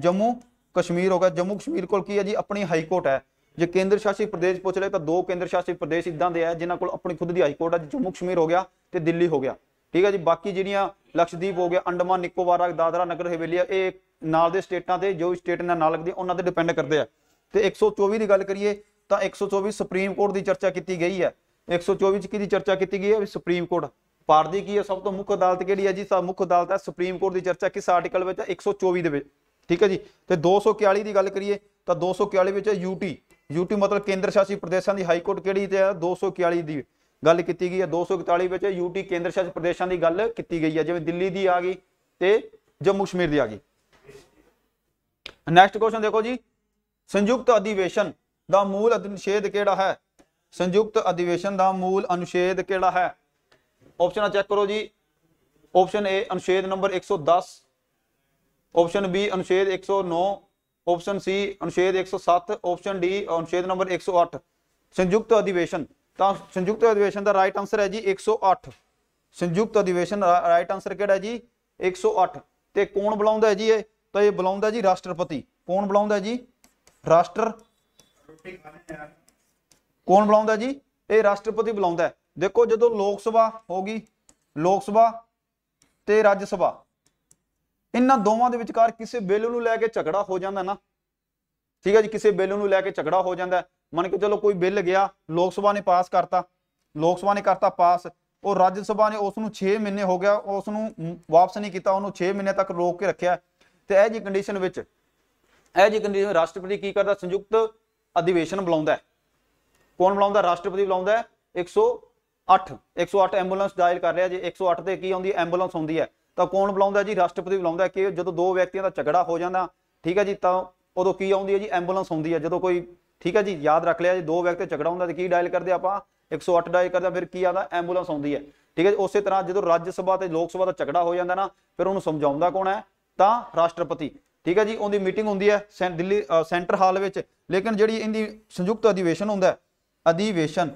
ਜੰਮੂ ਕਸ਼ਮੀਰ ਹੋ ਗਿਆ ਜੰਮੂ ਕਸ਼ਮੀਰ ਕੋਲ ਕੀ ਹੈ ਜੀ ਆਪਣੀ ਹਾਈ ਕੋਰਟ ਹੈ ਜੇ ਕੇਂਦਰ ਸ਼ਾਸਿਤ ਪ੍ਰਦੇਸ਼ ਪੁੱਛ ਲਏ ਤਾਂ ਦੋ ਕੇਂਦਰ ਸ਼ਾਸਿਤ ਪ੍ਰਦੇਸ਼ ਇਦਾਂ ਦੇ ਆ ਜਿਨ੍ਹਾਂ ਕੋਲ ਆਪਣੀ ਖੁਦ ਦੀ ਹਾਈ ਕੋਰਟ ਆ ਜੰਮੂ ਕਸ਼ਮੀਰ ਹੋ ਗਿਆ ਤੇ ਦਿੱਲੀ ਹੋ ਗਿਆ ਠੀਕ ਹੈ ਜੀ ਬਾਕੀ ਜਿਹੜੀਆਂ ਲਕਸ਼ਦੀਪ ਹੋ ਗਿਆ ਅੰਡਮਾਨ ਨਿਕੋਬਾਰ ਦਾਦਰਾ ਨਗਰ ਹਵੇਲੀ ਇਹ ਨਾਲ ਦੇ ਸਟੇਟਾਂ ਦੇ ਜੋ ਸਟੇਟ ਨਾਲ ਨਾਲ ਲੱਗਦੇ ਉਹਨਾਂ ਤੇ ਡਿਪੈਂਡ ਕਰਦੇ ਆ ਤੇ 124 ਦੀ ਗੱਲ ਕਰੀਏ ਤਾਂ 124 ਸੁਪਰੀਮ ਕੋਰਟ ਦੀ ਚਰਚਾ ਕੀਤੀ ਗਈ ਹੈ 124 ਚ ਕਿਹਦੀ ਚਰਚਾ ਕੀਤੀ ਗਈ ਹੈ ਸੁਪਰੀਮ ਕੋਰਟ ਪਾਰਦੀ ਕੀ ਹੈ ਸਭ ਤੋਂ ਮੁੱਖ ਅਦਾਲਤ ਕਿਹੜੀ ਹੈ ਜੀ ਸਭ ਮੁੱਖ ਅਦਾਲਤ ਹੈ ਸੁਪਰੀਮ ਕੋਰਟ ਦੀ ਚਰਚਾ ਕਿਸ ਆਰਟੀਕਲ ਵਿੱਚ ਹੈ 124 ਦੇ ਵਿੱਚ ਠੀਕ ਹੈ ਜੀ ਤੇ 241 ਦੀ ਗੱਲ ਕਰੀਏ ਤਾਂ 241 ਵਿੱਚ ਯੂਟੀ ਯੂਟੀ ਮਤਲਬ ਕੇਂਦਰ ਸ਼ਾਸਿਤ ਪ੍ਰਦੇਸ਼ਾਂ ਦੀ ਹਾਈ ਕੋਰਟ ਕਿਹੜੀ ਤੇ ਆ 241 ਦੀ ਗੱਲ ਕੀਤੀ ਗਈ ਹੈ 241 ਵਿੱਚ ਯੂਟੀ ਕੇਂਦਰ ਸ਼ਾਸਿਤ ਪ੍ਰਦੇਸ਼ਾਂ ਦੀ ਗੱਲ ਕੀਤੀ ਗਈ ਹੈ ਜਿਵੇਂ ਦਿੱਲੀ ਦੀ ਆ ਗਈ ਤੇ ਜੰਮੂ ਕਸ਼ਮੀਰ ਦੀ ਆ ਗਈ ਨੈਕਸਟ ਕੁਐਸਚਨ ਦੇਖੋ ਜੀ ਸੰਯੁਕਤ ਅਧਿਵੇਸ਼ਨ ਦਾ ਮੂਲ ਅਨੁਛੇਦ ਕਿਹੜਾ ਹੈ ਸੰਯੁਕਤ ਅਧਿਵੇਸ਼ਨ ਦਾ ਮੂਲ ਅਨੁਛੇਦ ਕਿਹੜਾ ਹੈ ਆਪਸ਼ਨਾਂ ਚੈੱਕ ਕਰੋ ਜੀ ਆਪਸ਼ਨ A ਅਨੁਛੇਦ ਨੰਬਰ 110 ਆਪਸ਼ਨ B ਅਨੁਛੇਦ 109 ਆਪਸ਼ਨ ਸੀ ਅਨੁਛੇਦ 107 ਆਪਸ਼ਨ ਡੀ ਅਨੁਛੇਦ ਨੰਬਰ 108 ਸੰਯੁਕਤ ਅਧਿਵੇਸ਼ਨ ਤਾਂ ਸੰਯੁਕਤ ਅਧਿਵੇਸ਼ਨ ਦਾ ਰਾਈਟ ਆਨਸਰ ਹੈ ਜੀ 108 ਸੰਯੁਕਤ ਅਧਿਵੇਸ਼ਨ ਰਾਈਟ ਆਨਸਰ ਕਿਹੜਾ ਜੀ 108 ਤੇ ਕੌਣ ਬੁਲਾਉਂਦਾ ਹੈ ਜੀ ਇਹ ਤਾਂ ਇਹ ਬੁਲਾਉਂਦਾ ਜੀ ਰਾਸ਼ਟਰਪਤੀ ਕੌਣ ਬੁਲਾਉਂਦਾ ਜੀ ਰਾਸ਼ਟਰ ਕੌਣ ਬੁਲਾਉਂਦਾ ਜੀ ਇਹ ਰਾਸ਼ਟਰਪਤੀ ਬੁਲਾਉਂਦਾ ਦੇਖੋ ਜਦੋਂ ਲੋਕ ਸਭਾ ਹੋਗੀ ਲੋਕ ਸਭਾ ਤੇ ਰਾਜ ਸਭਾ ਇਹਨਾਂ ਦੋਵਾਂ ਦੇ ਵਿਚਕਾਰ ਕਿਸੇ ਬਿੱਲ ਨੂੰ ਲੈ ਕੇ ਝਗੜਾ ਹੋ ਜਾਂਦਾ ਨਾ ਠੀਕ ਹੈ ਜੀ ਕਿਸੇ ਬਿੱਲ ਨੂੰ ਲੈ ਕੇ ਝਗੜਾ ਹੋ ਜਾਂਦਾ ਮੰਨ ਕੇ ਚਲੋ ਕੋਈ ਬਿੱਲ ਗਿਆ ਲੋਕ ਸਭਾ ਨੇ ਪਾਸ ਕਰਤਾ ਲੋਕ ਸਭਾ ਨੇ ਕਰਤਾ ਪਾਸ ਉਹ ਰਾਜ ਸਭਾ ਨੇ ਉਸ ਨੂੰ 6 ਮਹੀਨੇ ਹੋ ਗਿਆ ਉਸ ਨੂੰ ਵਾਪਸ ਨਹੀਂ ਕੀਤਾ ਉਹਨੂੰ 6 ਮਹੀਨੇ ਤੱਕ ਰੋਕ ਕੇ ਰੱਖਿਆ ਤੇ ਇਹ ਜੀ ਕੰਡੀਸ਼ਨ ਵਿੱਚ ਇਹ ਜੀ ਕੰਡੀਸ਼ਨ ਰਾਸ਼ਟਰਪਤੀ ਕੀ ਕਰਦਾ ਸੰਯੁਕਤ ਅਧਿਵੇਸ਼ਨ ਬੁਲਾਉਂਦਾ ਹੈ ਕੌਣ ਬੁਲਾਉਂਦਾ ਰਾਸ਼ਟਰਪਤੀ ਬੁਲਾਉਂਦਾ ਹੈ 108 108 ਐਂਬੂਲੈਂਸ ਡਾਇਲ ਕਰ ਰਿਹਾ ਜੇ 108 ਤੇ ਕੀ ਆਉਂਦੀ ਐਂਬੂਲੈਂਸ ਹੁੰਦੀ ਹੈ ਤਾਂ ਕੌਣ ਬੁਲਾਉਂਦਾ ਜੀ ਰਾਸ਼ਟਰਪਤੀ ਬੁਲਾਉਂਦਾ ਕਿ ਜਦੋਂ ਦੋ ਵਿਅਕਤੀਆਂ ਦਾ ਝਗੜਾ ਹੋ ਜਾਂਦਾ ਠੀਕ ਹੈ ਜੀ ਤਾਂ ਉਦੋਂ ਕੀ ਆਉਂਦੀ ਹੈ ਜੀ ਐਂਬੂਲੈਂਸ ਆਉਂਦੀ ਹੈ ਜਦੋਂ ਕੋਈ ਠੀਕ ਹੈ ਜੀ ਯਾਦ ਰੱਖ ਲਿਆ ਜੀ ਦੋ ਵਿਅਕਤੀ ਝਗੜਾ ਹੁੰਦਾ ਤੇ ਕੀ ਡਾਇਲ ਕਰਦੇ ਆਪਾਂ 108 ਡਾਇਲ ਕਰਦੇ ਫਿਰ ਕੀ ਆਦਾ ਐਂਬੂਲੈਂਸ ਆਉਂਦੀ ਹੈ ਠੀਕ ਹੈ ਉਸੇ ਤਰ੍ਹਾਂ ਜਦੋਂ ਰਾਜ ਸਭਾ ਤੇ ਲੋਕ ਸਭਾ ਦਾ ਝਗੜਾ ਹੋ ਜਾਂਦਾ ਨਾ ਫਿਰ ਉਹਨੂੰ ਸਮਝਾਉਂਦਾ ਕੌਣ ਹੈ ਤਾਂ ਰਾਸ਼ਟਰਪਤੀ ਠੀਕ ਹੈ ਜੀ ਉਹਦੀ ਮੀਟਿੰਗ ਹੁੰਦੀ ਹੈ ਦਿੱਲੀ ਸੈਂਟਰ ਹਾਲ ਵਿੱਚ ਲੇਕਿਨ ਜਿਹੜੀ ਇਹਦੀ ਸੰਯੁਕਤ ਅਧਿਵੇਸ਼ਨ ਹੁੰਦਾ ਅਧਿਵੇਸ਼ਨ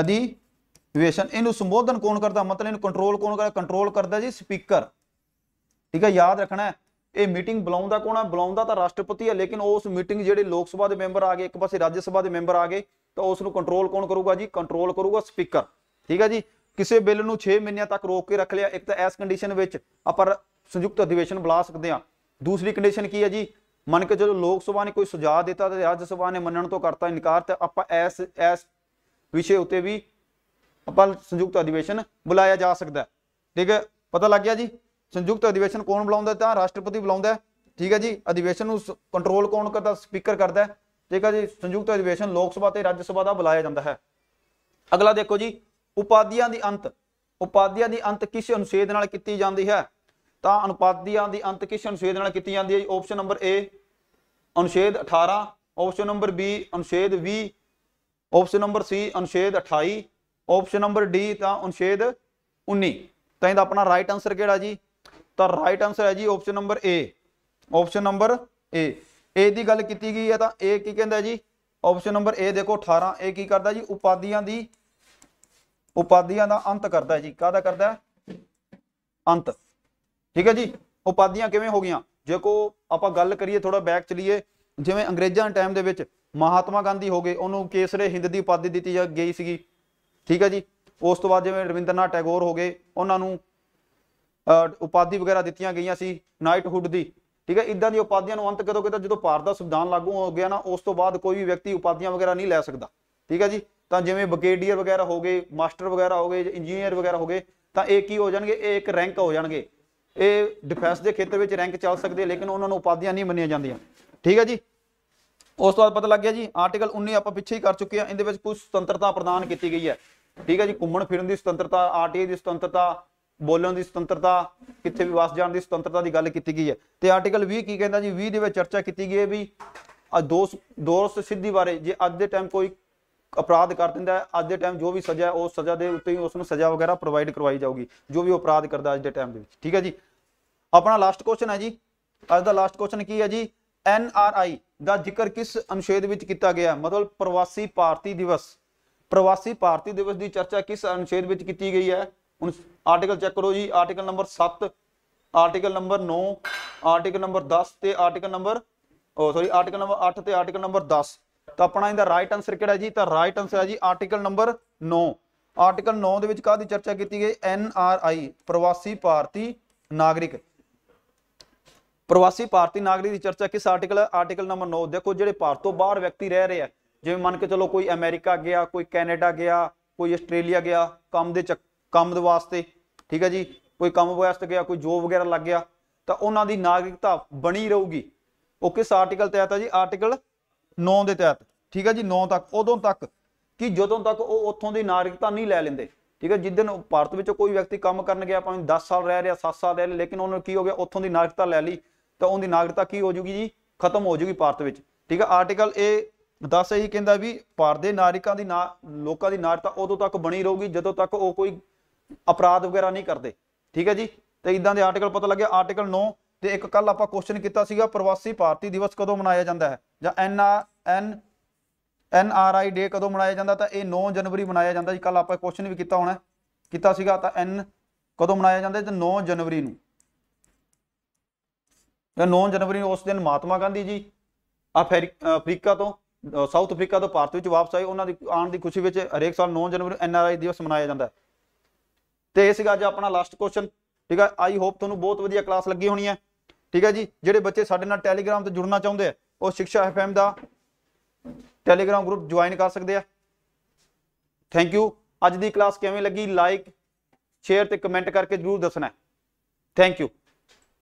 ਅਧਿ ਵੇਸ਼ਨ ਇਹਨੂੰ ਸੰਬੋਧਨ ਕੌਣ ਕਰਦਾ ਮਤਲਬ ਇਹਨੂੰ ਕੰਟਰੋਲ ਕੌਣ ਕਰਦਾ ਕੰਟਰੋਲ ਕਰਦਾ ਜੀ ਸਪੀਕਰ ਠੀਕ ਹੈ ਯਾਦ ਰੱਖਣਾ ਇਹ ਮੀਟਿੰਗ ਬੁਲਾਉਂਦਾ ਕੌਣ ਹੈ ਬੁਲਾਉਂਦਾ ਤਾਂ ਰਾਸ਼ਟਰਪਤੀ ਹੈ ਲੇਕਿਨ ਉਸ ਮੀਟਿੰਗ ਜਿਹੜੇ ਲੋਕ ਸਭਾ ਦੇ ਮੈਂਬਰ ਆ ਗਏ ਇੱਕ ਪਾਸੇ ਰਾਜ ਸਭਾ ਦੇ ਮੈਂਬਰ ਆ ਗਏ ਤਾਂ ਉਸ ਨੂੰ ਕੰਟਰੋਲ ਕੌਣ ਕਰੂਗਾ ਜੀ ਕੰਟਰੋਲ ਕਰੂਗਾ ਸਪੀਕਰ ਠੀਕ ਹੈ ਜੀ ਕਿਸੇ ਬਿੱਲ ਨੂੰ 6 ਮਹੀਨਿਆਂ ਤੱਕ ਰੋਕ ਕੇ ਰੱਖ ਲਿਆ ਇੱਕ ਤਾਂ ਇਸ ਕੰਡੀਸ਼ਨ ਵਿੱਚ ਆਪਾਂ ਸੰਯੁਕਤ ਅਧਿਵੇਸ਼ਨ ਬੁਲਾ ਸਕਦੇ ਹਾਂ ਦੂਸਰੀ ਕੰਡੀਸ਼ਨ ਕੀ ਹੈ ਜੀ ਮੰਨ ਕੇ ਜਦੋਂ ਲੋਕ ਸਭਾ ਨੇ ਕੋਈ ਸੁਝਾਅ ਦਿੱਤਾ ਤੇ ਰਾਜ ਸਭਾ ਨੇ ਮੰਨਣ ਤੋਂ ਕਰਤਾ ਇਨਕਾਰ ਤੇ ਆਪਾਂ ਇਸ ਇਸ ਵਿਸ਼ੇ ਉੱਤੇ ਵੀ ਆਪਾਂ ਸੰਯੁਕਤ ਅਧਿਵੇਸ਼ਨ ਬੁਲਾਇਆ ਜਾ ਸਕਦਾ ਠੀਕ ਹੈ ਪਤਾ ਲੱਗ ਗਿਆ ਜੀ ਸੰਯੁਕਤ ਅਧਿਵੇਸ਼ਨ ਕੌਣ ਬੁਲਾਉਂਦਾ ਤਾਂ ਰਾਸ਼ਟਰਪਤੀ ਬੁਲਾਉਂਦਾ ਠੀਕ ਹੈ ਜੀ ਅਧਿਵੇਸ਼ਨ ਨੂੰ ਕੰਟਰੋਲ ਕੌਣ ਕਰਦਾ ਸਪੀਕਰ ਕਰਦਾ ਠੀਕ ਹੈ ਜੀ ਸੰਯੁਕਤ ਅਧਿਵੇਸ਼ਨ ਲੋਕ ਸਭਾ ਤੇ ਰਾਜ ਸਭਾ ਦਾ ਬੁਲਾਇਆ ਜਾਂਦਾ ਹੈ ਅਗਲਾ ਦੇਖੋ ਜੀ ਉਪਾਧੀਆਂ ਦੀ ਅੰਤ ਉਪਾਧੀਆਂ ਦੀ ਅੰਤ ਕਿਸ ਅਨੁਸ਼ੇਦ ਨਾਲ ਕੀਤੀ ਜਾਂਦੀ ਹੈ ਤਾਂ ਅਨੁਪਾਧੀਆਂ ਦੀ ਅੰਤ ਕਿਸ ਅਨੁਸ਼ੇਦ ਨਾਲ ਕੀਤੀ ਜਾਂਦੀ ਹੈ ਆਪਸ਼ਨ ਨੰਬਰ ਏ ਅਨੁਸ਼ੇਦ 18 ਆਪਸ਼ਨ ਨੰਬਰ ਬੀ ਅਨੁਸ਼ੇਦ 20 ਆਪਸ਼ਨ ਨੰਬਰ ਸੀ ਅਨੁਸ਼ੇਦ 28 ਆਪਸ਼ਨ ਨੰਬਰ ਡੀ ਤਾਂ ਅਨੁਛੇਦ 19 ਤਾਂ ਇਹਦਾ ਆਪਣਾ ਰਾਈਟ ਆਨਸਰ ਕਿਹੜਾ ਜੀ ਤਾਂ ਰਾਈਟ ਆਨਸਰ ਹੈ ਜੀ option number A option number A A ਦੀ ਗੱਲ ਕੀਤੀ ਗਈ ਹੈ ਤਾਂ ਏ ਕੀ ਕਹਿੰਦਾ ਜੀ ਆਪਸ਼ਨ ਨੰਬਰ ਏ ਦੇਖੋ 18 ਏ ਕੀ ਕਰਦਾ ਜੀ ਉਪਾਦੀਆਂ ਦੀ ਉਪਾਦੀਆਂ ਦਾ ਅੰਤ ਕਰਦਾ ਜੀ ਕਾਹਦਾ ਕਰਦਾ ਅੰਤ ਠੀਕ ਹੈ ਜੀ ਉਪਾਦੀਆਂ ਕਿਵੇਂ ਹੋ ਗਈਆਂ ਜੇ ਕੋ ਆਪਾਂ ਗੱਲ ਕਰੀਏ ਥੋੜਾ ਬੈਕ ਚਲੀਏ ਜਿਵੇਂ ਅੰਗਰੇਜ਼ਾਂ ਦੇ ਟਾਈਮ ਦੇ ਵਿੱਚ ਮਹਾਤਮਾ ਗਾਂਧੀ ਹੋ ਗਏ ਉਹਨੂੰ ਕੇਸਰੇ ਹਿੰਦ ਦੀ ਉਪਾਧੀ ਦਿੱਤੀ ਗਈ ਸੀਗੀ ਠੀਕ ਹੈ ਜੀ ਉਸ ਤੋਂ ਬਾਅਦ ਜਿਵੇਂ ਰਵਿੰਦਰਨਾਥ ਟੈਗੋਰ ਹੋ ਗਏ ਉਹਨਾਂ ਨੂੰ ਉਪਾਧੀ ਵਗੈਰਾ ਦਿੱਤੀਆਂ ਗਈਆਂ ਸੀ ਨਾਈਟਹੁੱਡ ਦੀ ਠੀਕ ਹੈ ਇਦਾਂ ਦੀ ਉਪਾਧੀਆਂ ਨੂੰ ਅੰਤ ਕਦੋਂ ਕੀਤਾ ਜਦੋਂ ਭਾਰਤ ਦਾ ਸੰਵਿਧਾਨ ਲਾਗੂ ਹੋ ਗਿਆ ਨਾ ਉਸ ਤੋਂ ਬਾਅਦ ਕੋਈ ਵੀ ਵਿਅਕਤੀ ਉਪਾਧੀਆਂ ਵਗੈਰਾ ਨਹੀਂ ਲੈ ਸਕਦਾ ਠੀਕ ਹੈ ਜੀ ਤਾਂ ਜਿਵੇਂ ਬਕੇਡੀਅਰ ਵਗੈਰਾ ਹੋ ਗਏ ਮਾਸਟਰ ਵਗੈਰਾ ਹੋ ਗਏ ਇੰਜੀਨੀਅਰ ਵਗੈਰਾ ਹੋ ਗਏ ਤਾਂ ਇਹ ਕੀ ਹੋ ਜਾਣਗੇ ਇਹ ਇੱਕ ਰੈਂਕ ਹੋ ਜਾਣਗੇ ਇਹ ਡਿਫੈਂਸ ਦੇ ਖੇਤਰ ਵਿੱਚ ਰੈਂਕ ਚੱਲ ਸਕਦੇ ਲੇਕਿਨ ਉਹਨਾਂ ਨੂੰ ਉਪਾਧੀਆਂ ਨਹੀਂ ਮੰਨੀਆਂ ਜਾਂਦੀਆਂ ਠੀਕ ਹੈ ਜੀ ਉਸ ਤੋਂ ਬਾਅਦ ਪਤਾ ਲੱਗ ਗਿਆ ਜੀ ਆਰਟੀਕਲ 19 ਆਪਾਂ ਪਿੱਛੇ ਹੀ ਕਰ ਚੁੱਕੇ ਆ ਇਹਦੇ ਵਿੱਚ ਕੁਝ ਸੁਤੰਤਰਤਾ ਪ੍ਰਦਾਨ ਕੀਤੀ ਗਈ ਹੈ ਠੀਕ ਹੈ ਜੀ ਘੁੰਮਣ ਫਿਰਨ ਦੀ ਸੁਤੰਤਰਤਾ ਆਰਟੀਆਈ ਦੀ ਸੁਤੰਤਰਤਾ ਬੋਲਣ ਦੀ ਸੁਤੰਤਰਤਾ ਕਿੱਥੇ ਵੀ ਵਸ ਜਾਣ ਦੀ ਸੁਤੰਤਰਤਾ ਦੀ ਗੱਲ ਕੀਤੀ ਗਈ ਹੈ ਤੇ ਆਰਟੀਕਲ 20 ਕੀ ਕਹਿੰਦਾ ਜੀ 20 ਦੇ ਵਿੱਚ ਚਰਚਾ ਕੀਤੀ ਗਈ ਹੈ ਵੀ ਦੋਸ਼ ਦੋਸ਼ ਸਿੱਧੀ ਬਾਰੇ ਜੇ ਅੱਜ ਦੇ ਟਾਈਮ ਕੋਈ ਅਪਰਾਧ ਕਰ ਦਿੰਦਾ ਹੈ ਅੱਜ ਦੇ ਟਾਈਮ ਜੋ ਵੀ ਸਜ਼ਾ ਹੈ ਉਹ ਸਜ਼ਾ ਦੇ ਉੱਤੇ ਹੀ ਉਸ ਨੂੰ ਸਜ਼ਾ ਵਗੈਰਾ ਪ੍ਰੋਵਾਈਡ ਕਰਵਾਈ ਜਾਊਗੀ ਜੋ ਵੀ ਅਪਰਾਧ ਕਰਦਾ ਅੱਜ ਦੇ ਟਾਈਮ ਦੇ ਵਿੱਚ ਠੀਕ ਹੈ ਜੀ ਆਪਣਾ ਲਾਸਟ ਕੁਐਸਚਨ ਹੈ ਜੀ ਅੱਜ ਦਾ ਲਾਸਟ ਕੁਐਸਚਨ ਕੀ ਹੈ ਜੀ ਐਨ ਆਰ ਆਈ ਦਾ ਜ਼ਿਕਰ ਕਿਸ ਅਨੁਛੇਦ ਵਿੱਚ ਕੀਤਾ ਗਿਆ ਮਤਲਬ ਪ੍ਰਵਾਸੀ ਭਾਰਤੀ ਦਿਵਸ ਪ੍ਰਵਾਸੀ ਭਾਰਤੀ ਦਿਵਸ ਦੀ ਚਰਚਾ ਕਿਸ ਅਨੁਛੇਦ ਵਿੱਚ ਕੀਤੀ ਗਈ ਹੈ ਆਰਟੀਕਲ ਚੈੱਕ ਕਰੋ ਜੀ article number 7 article number 9 article number 10 ਤੇ article number oh sorry article number 8 ਤੇ ਆਰਟੀਕਲ ਨੰਬਰ 10 ਤਾਂ ਆਪਣਾ ਇਹਦਾ ਰਾਈਟ ਆਨਸਰ ਕਿਹੜਾ ਜੀ ਤਾਂ ਰਾਈਟ ਆਨਸਰ ਹੈ ਜੀ ਆਰਟੀਕਲ ਨੰਬਰ 9 ਆਰਟੀਕਲ 9 ਦੇ ਵਿੱਚ ਕਾਹਦੀ ਚਰਚਾ ਕੀਤੀ ਗਈ ਐਨ ਆਰ ਆਈ ਪ੍ਰਵਾਸੀ ਭਾਰਤੀ ਨਾਗਰਿਕ ਪ੍ਰਵਾਸੀ ਭਾਰਤੀ ਨਾਗਰਿਕ ਦੀ ਚਰਚਾ ਕਿਸ ਆਰਟੀਕਲ ਆਰਟੀਕਲ ਨੰਬਰ 9 ਦੇਖੋ ਜਿਹੜੇ ਭਾਰਤ ਤੋਂ ਬਾਹਰ ਵਿਅਕਤੀ ਰਹਿ ਰਹੇ ਆ ਜਿਵੇਂ ਮੰਨ ਕੇ ਚਲੋ ਕੋਈ ਅਮਰੀਕਾ ਗਿਆ ਕੋਈ ਕੈਨੇਡਾ ਗਿਆ ਕੋਈ ਆਸਟ੍ਰੇਲੀਆ ਗਿਆ ਕੰਮ ਦੇ ਕੰਮ ਦੇ ਵਾਸਤੇ ਠੀਕ ਹੈ ਜੀ ਕੋਈ ਕੰਮ ਵਾਸਤੇ ਗਿਆ ਕੋਈ ਜੋਬ ਵਗੈਰਾ ਲੱਗ ਗਿਆ ਤਾਂ ਉਹਨਾਂ ਦੀ ਨਾਗਰਿਕਤਾ ਬਣੀ ਰਹੂਗੀ ਉਹ ਕਿਸ ਆਰਟੀਕਲ ਤਹਿਤ ਹੈ ਜੀ ਆਰਟੀਕਲ 9 ਦੇ ਤਹਿਤ ਠੀਕ ਹੈ ਜੀ 9 ਤੱਕ ਉਦੋਂ ਤੱਕ ਕਿ ਜਦੋਂ ਤੱਕ ਉਹ ਉੱਥੋਂ ਦੀ ਨਾਗਰਿਕਤਾ ਨਹੀਂ ਲੈ ਲੈਂਦੇ ਠੀਕ ਹੈ ਜਿੱਦਨ ਭਾਰਤ ਵਿੱਚ ਕੋਈ ਵਿਅਕਤੀ ਕੰਮ ਕਰਨ ਗਿਆ ਭਾਵੇਂ 10 ਸਾਲ ਰਹਿ ਰਿਹਾ 7 ਸਾਲ ਰਹਿ ਰਿਹਾ ਲੇਕਿਨ ਉਹਨਾਂ ਨੂੰ ਕੀ ਹੋ ਗਿਆ ਉੱਥੋਂ ਦੀ ਨਾਗਰਿਕਤਾ ਲੈ ਲਈ ਤਾਂ ਉਹਦੀ ਨਾਗਰਿਕਤਾ ਕੀ ਹੋ ਜੂਗੀ ਜੀ ਖਤਮ ਹੋ ਜੂਗੀ ਭਾਰਤ ਵਿੱਚ ਠੀਕ ਹੈ ਆਰਟੀਕਲ ਇਹ ਦੱਸ ਇਹ ਕਹਿੰਦਾ ਵੀ ਪਰਦੇ ਨਾਰਿਕਾਂ ਦੀ ਨਾ ਲੋਕਾਂ ਦੀ ਨਾਰਤਾ ਉਦੋਂ ਤੱਕ ਬਣੀ ਰਹੂਗੀ ਜਦੋਂ ਤੱਕ ਉਹ ਕੋਈ ਅਪਰਾਧ ਵਗੈਰਾ ਨਹੀਂ ਕਰਦੇ ਠੀਕ ਹੈ ਜੀ ਤੇ ਇਦਾਂ ਦੇ ਆਰਟੀਕਲ ਪਤਾ ਲੱਗਿਆ ਆਰਟੀਕਲ 9 ਤੇ ਇੱਕ ਕੱਲ ਆਪਾਂ ਕੁਐਸਚਨ ਕੀਤਾ ਸੀਗਾ ਪ੍ਰਵਾਸੀ ਭਾਰਤੀ ਦਿਵਸ ਕਦੋਂ ਮਨਾਇਆ ਜਾਂਦਾ ਹੈ ਜਾਂ ਐਨ ਐਨ ਐਨ ਆਰ ਆਈ ਡੇ ਕਦੋਂ ਮਨਾਇਆ ਜਾਂਦਾ ਤਾਂ ਇਹ 9 ਜਨਵਰੀ ਮਨਾਇਆ ਜਾਂਦਾ ਜੀ ਕੱਲ ਆਪਾਂ ਕੁਐਸਚਨ ਵੀ ਕੀਤਾ ਹੋਣਾ ਕੀਤਾ ਸੀਗਾ ਤਾਂ ਐਨ ਕਦੋਂ ਮਨਾਇਆ ਜਾਂਦਾ ਤੇ 9 ਜਨਵਰੀ ਨੂੰ ਜਾਂ 9 ਜਨਵਰੀ ਉਸ ਦਿਨ ਮਹਾਤਮਾ ਗਾਂਧੀ ਜੀ ਅਫਰੀਕਾ ਤੋਂ ਸਾਊਥ ਅਫਰੀਕਾ ਤੋਂ ਭਾਰਤ ਵਿੱਚ ਵਾਪਸ ਆਏ ਉਹਨਾਂ ਦੀ ਆਉਣ ਦੀ ਖੁਸ਼ੀ ਵਿੱਚ ਹਰੇਕ ਸਾਲ 9 ਜਨਵਰੀ ਨੂੰ ਐਨਆਰਆਈ ਦਿਵਸ ਮਨਾਇਆ ਜਾਂਦਾ ਹੈ ਤੇ ਇਹ ਸੀਗਾ ਅੱਜ ਆਪਣਾ ਲਾਸਟ ਕੁਐਸਚਨ ਠੀਕ ਹੈ ਆਈ ਹੋਪ ਤੁਹਾਨੂੰ ਬਹੁਤ ਵਧੀਆ ਕਲਾਸ ਲੱਗੀ ਹੋਣੀ ਹੈ ਠੀਕ ਹੈ ਜੀ ਜਿਹੜੇ ਬੱਚੇ ਸਾਡੇ ਨਾਲ ਟੈਲੀਗ੍ਰਾਮ ਤੇ ਜੁੜਨਾ ਚਾਹੁੰਦੇ ਆ ਉਹ ਸਿੱਖਿਆ ਐਫਐਮ ਦਾ ਟੈਲੀਗ੍ਰਾਮ ਗਰੁੱਪ ਜੁਆਇਨ ਕਰ ਸਕਦੇ ਆ ਥੈਂਕ ਯੂ ਅੱਜ ਦੀ ਕਲਾਸ ਕਿਵੇਂ ਲੱਗੀ ਲਾਈਕ ਸ਼ੇਅਰ ਤੇ ਕਮੈਂਟ ਕਰਕੇ ਜਰੂਰ ਦੱਸਣਾ ਥੈਂਕ ਯੂ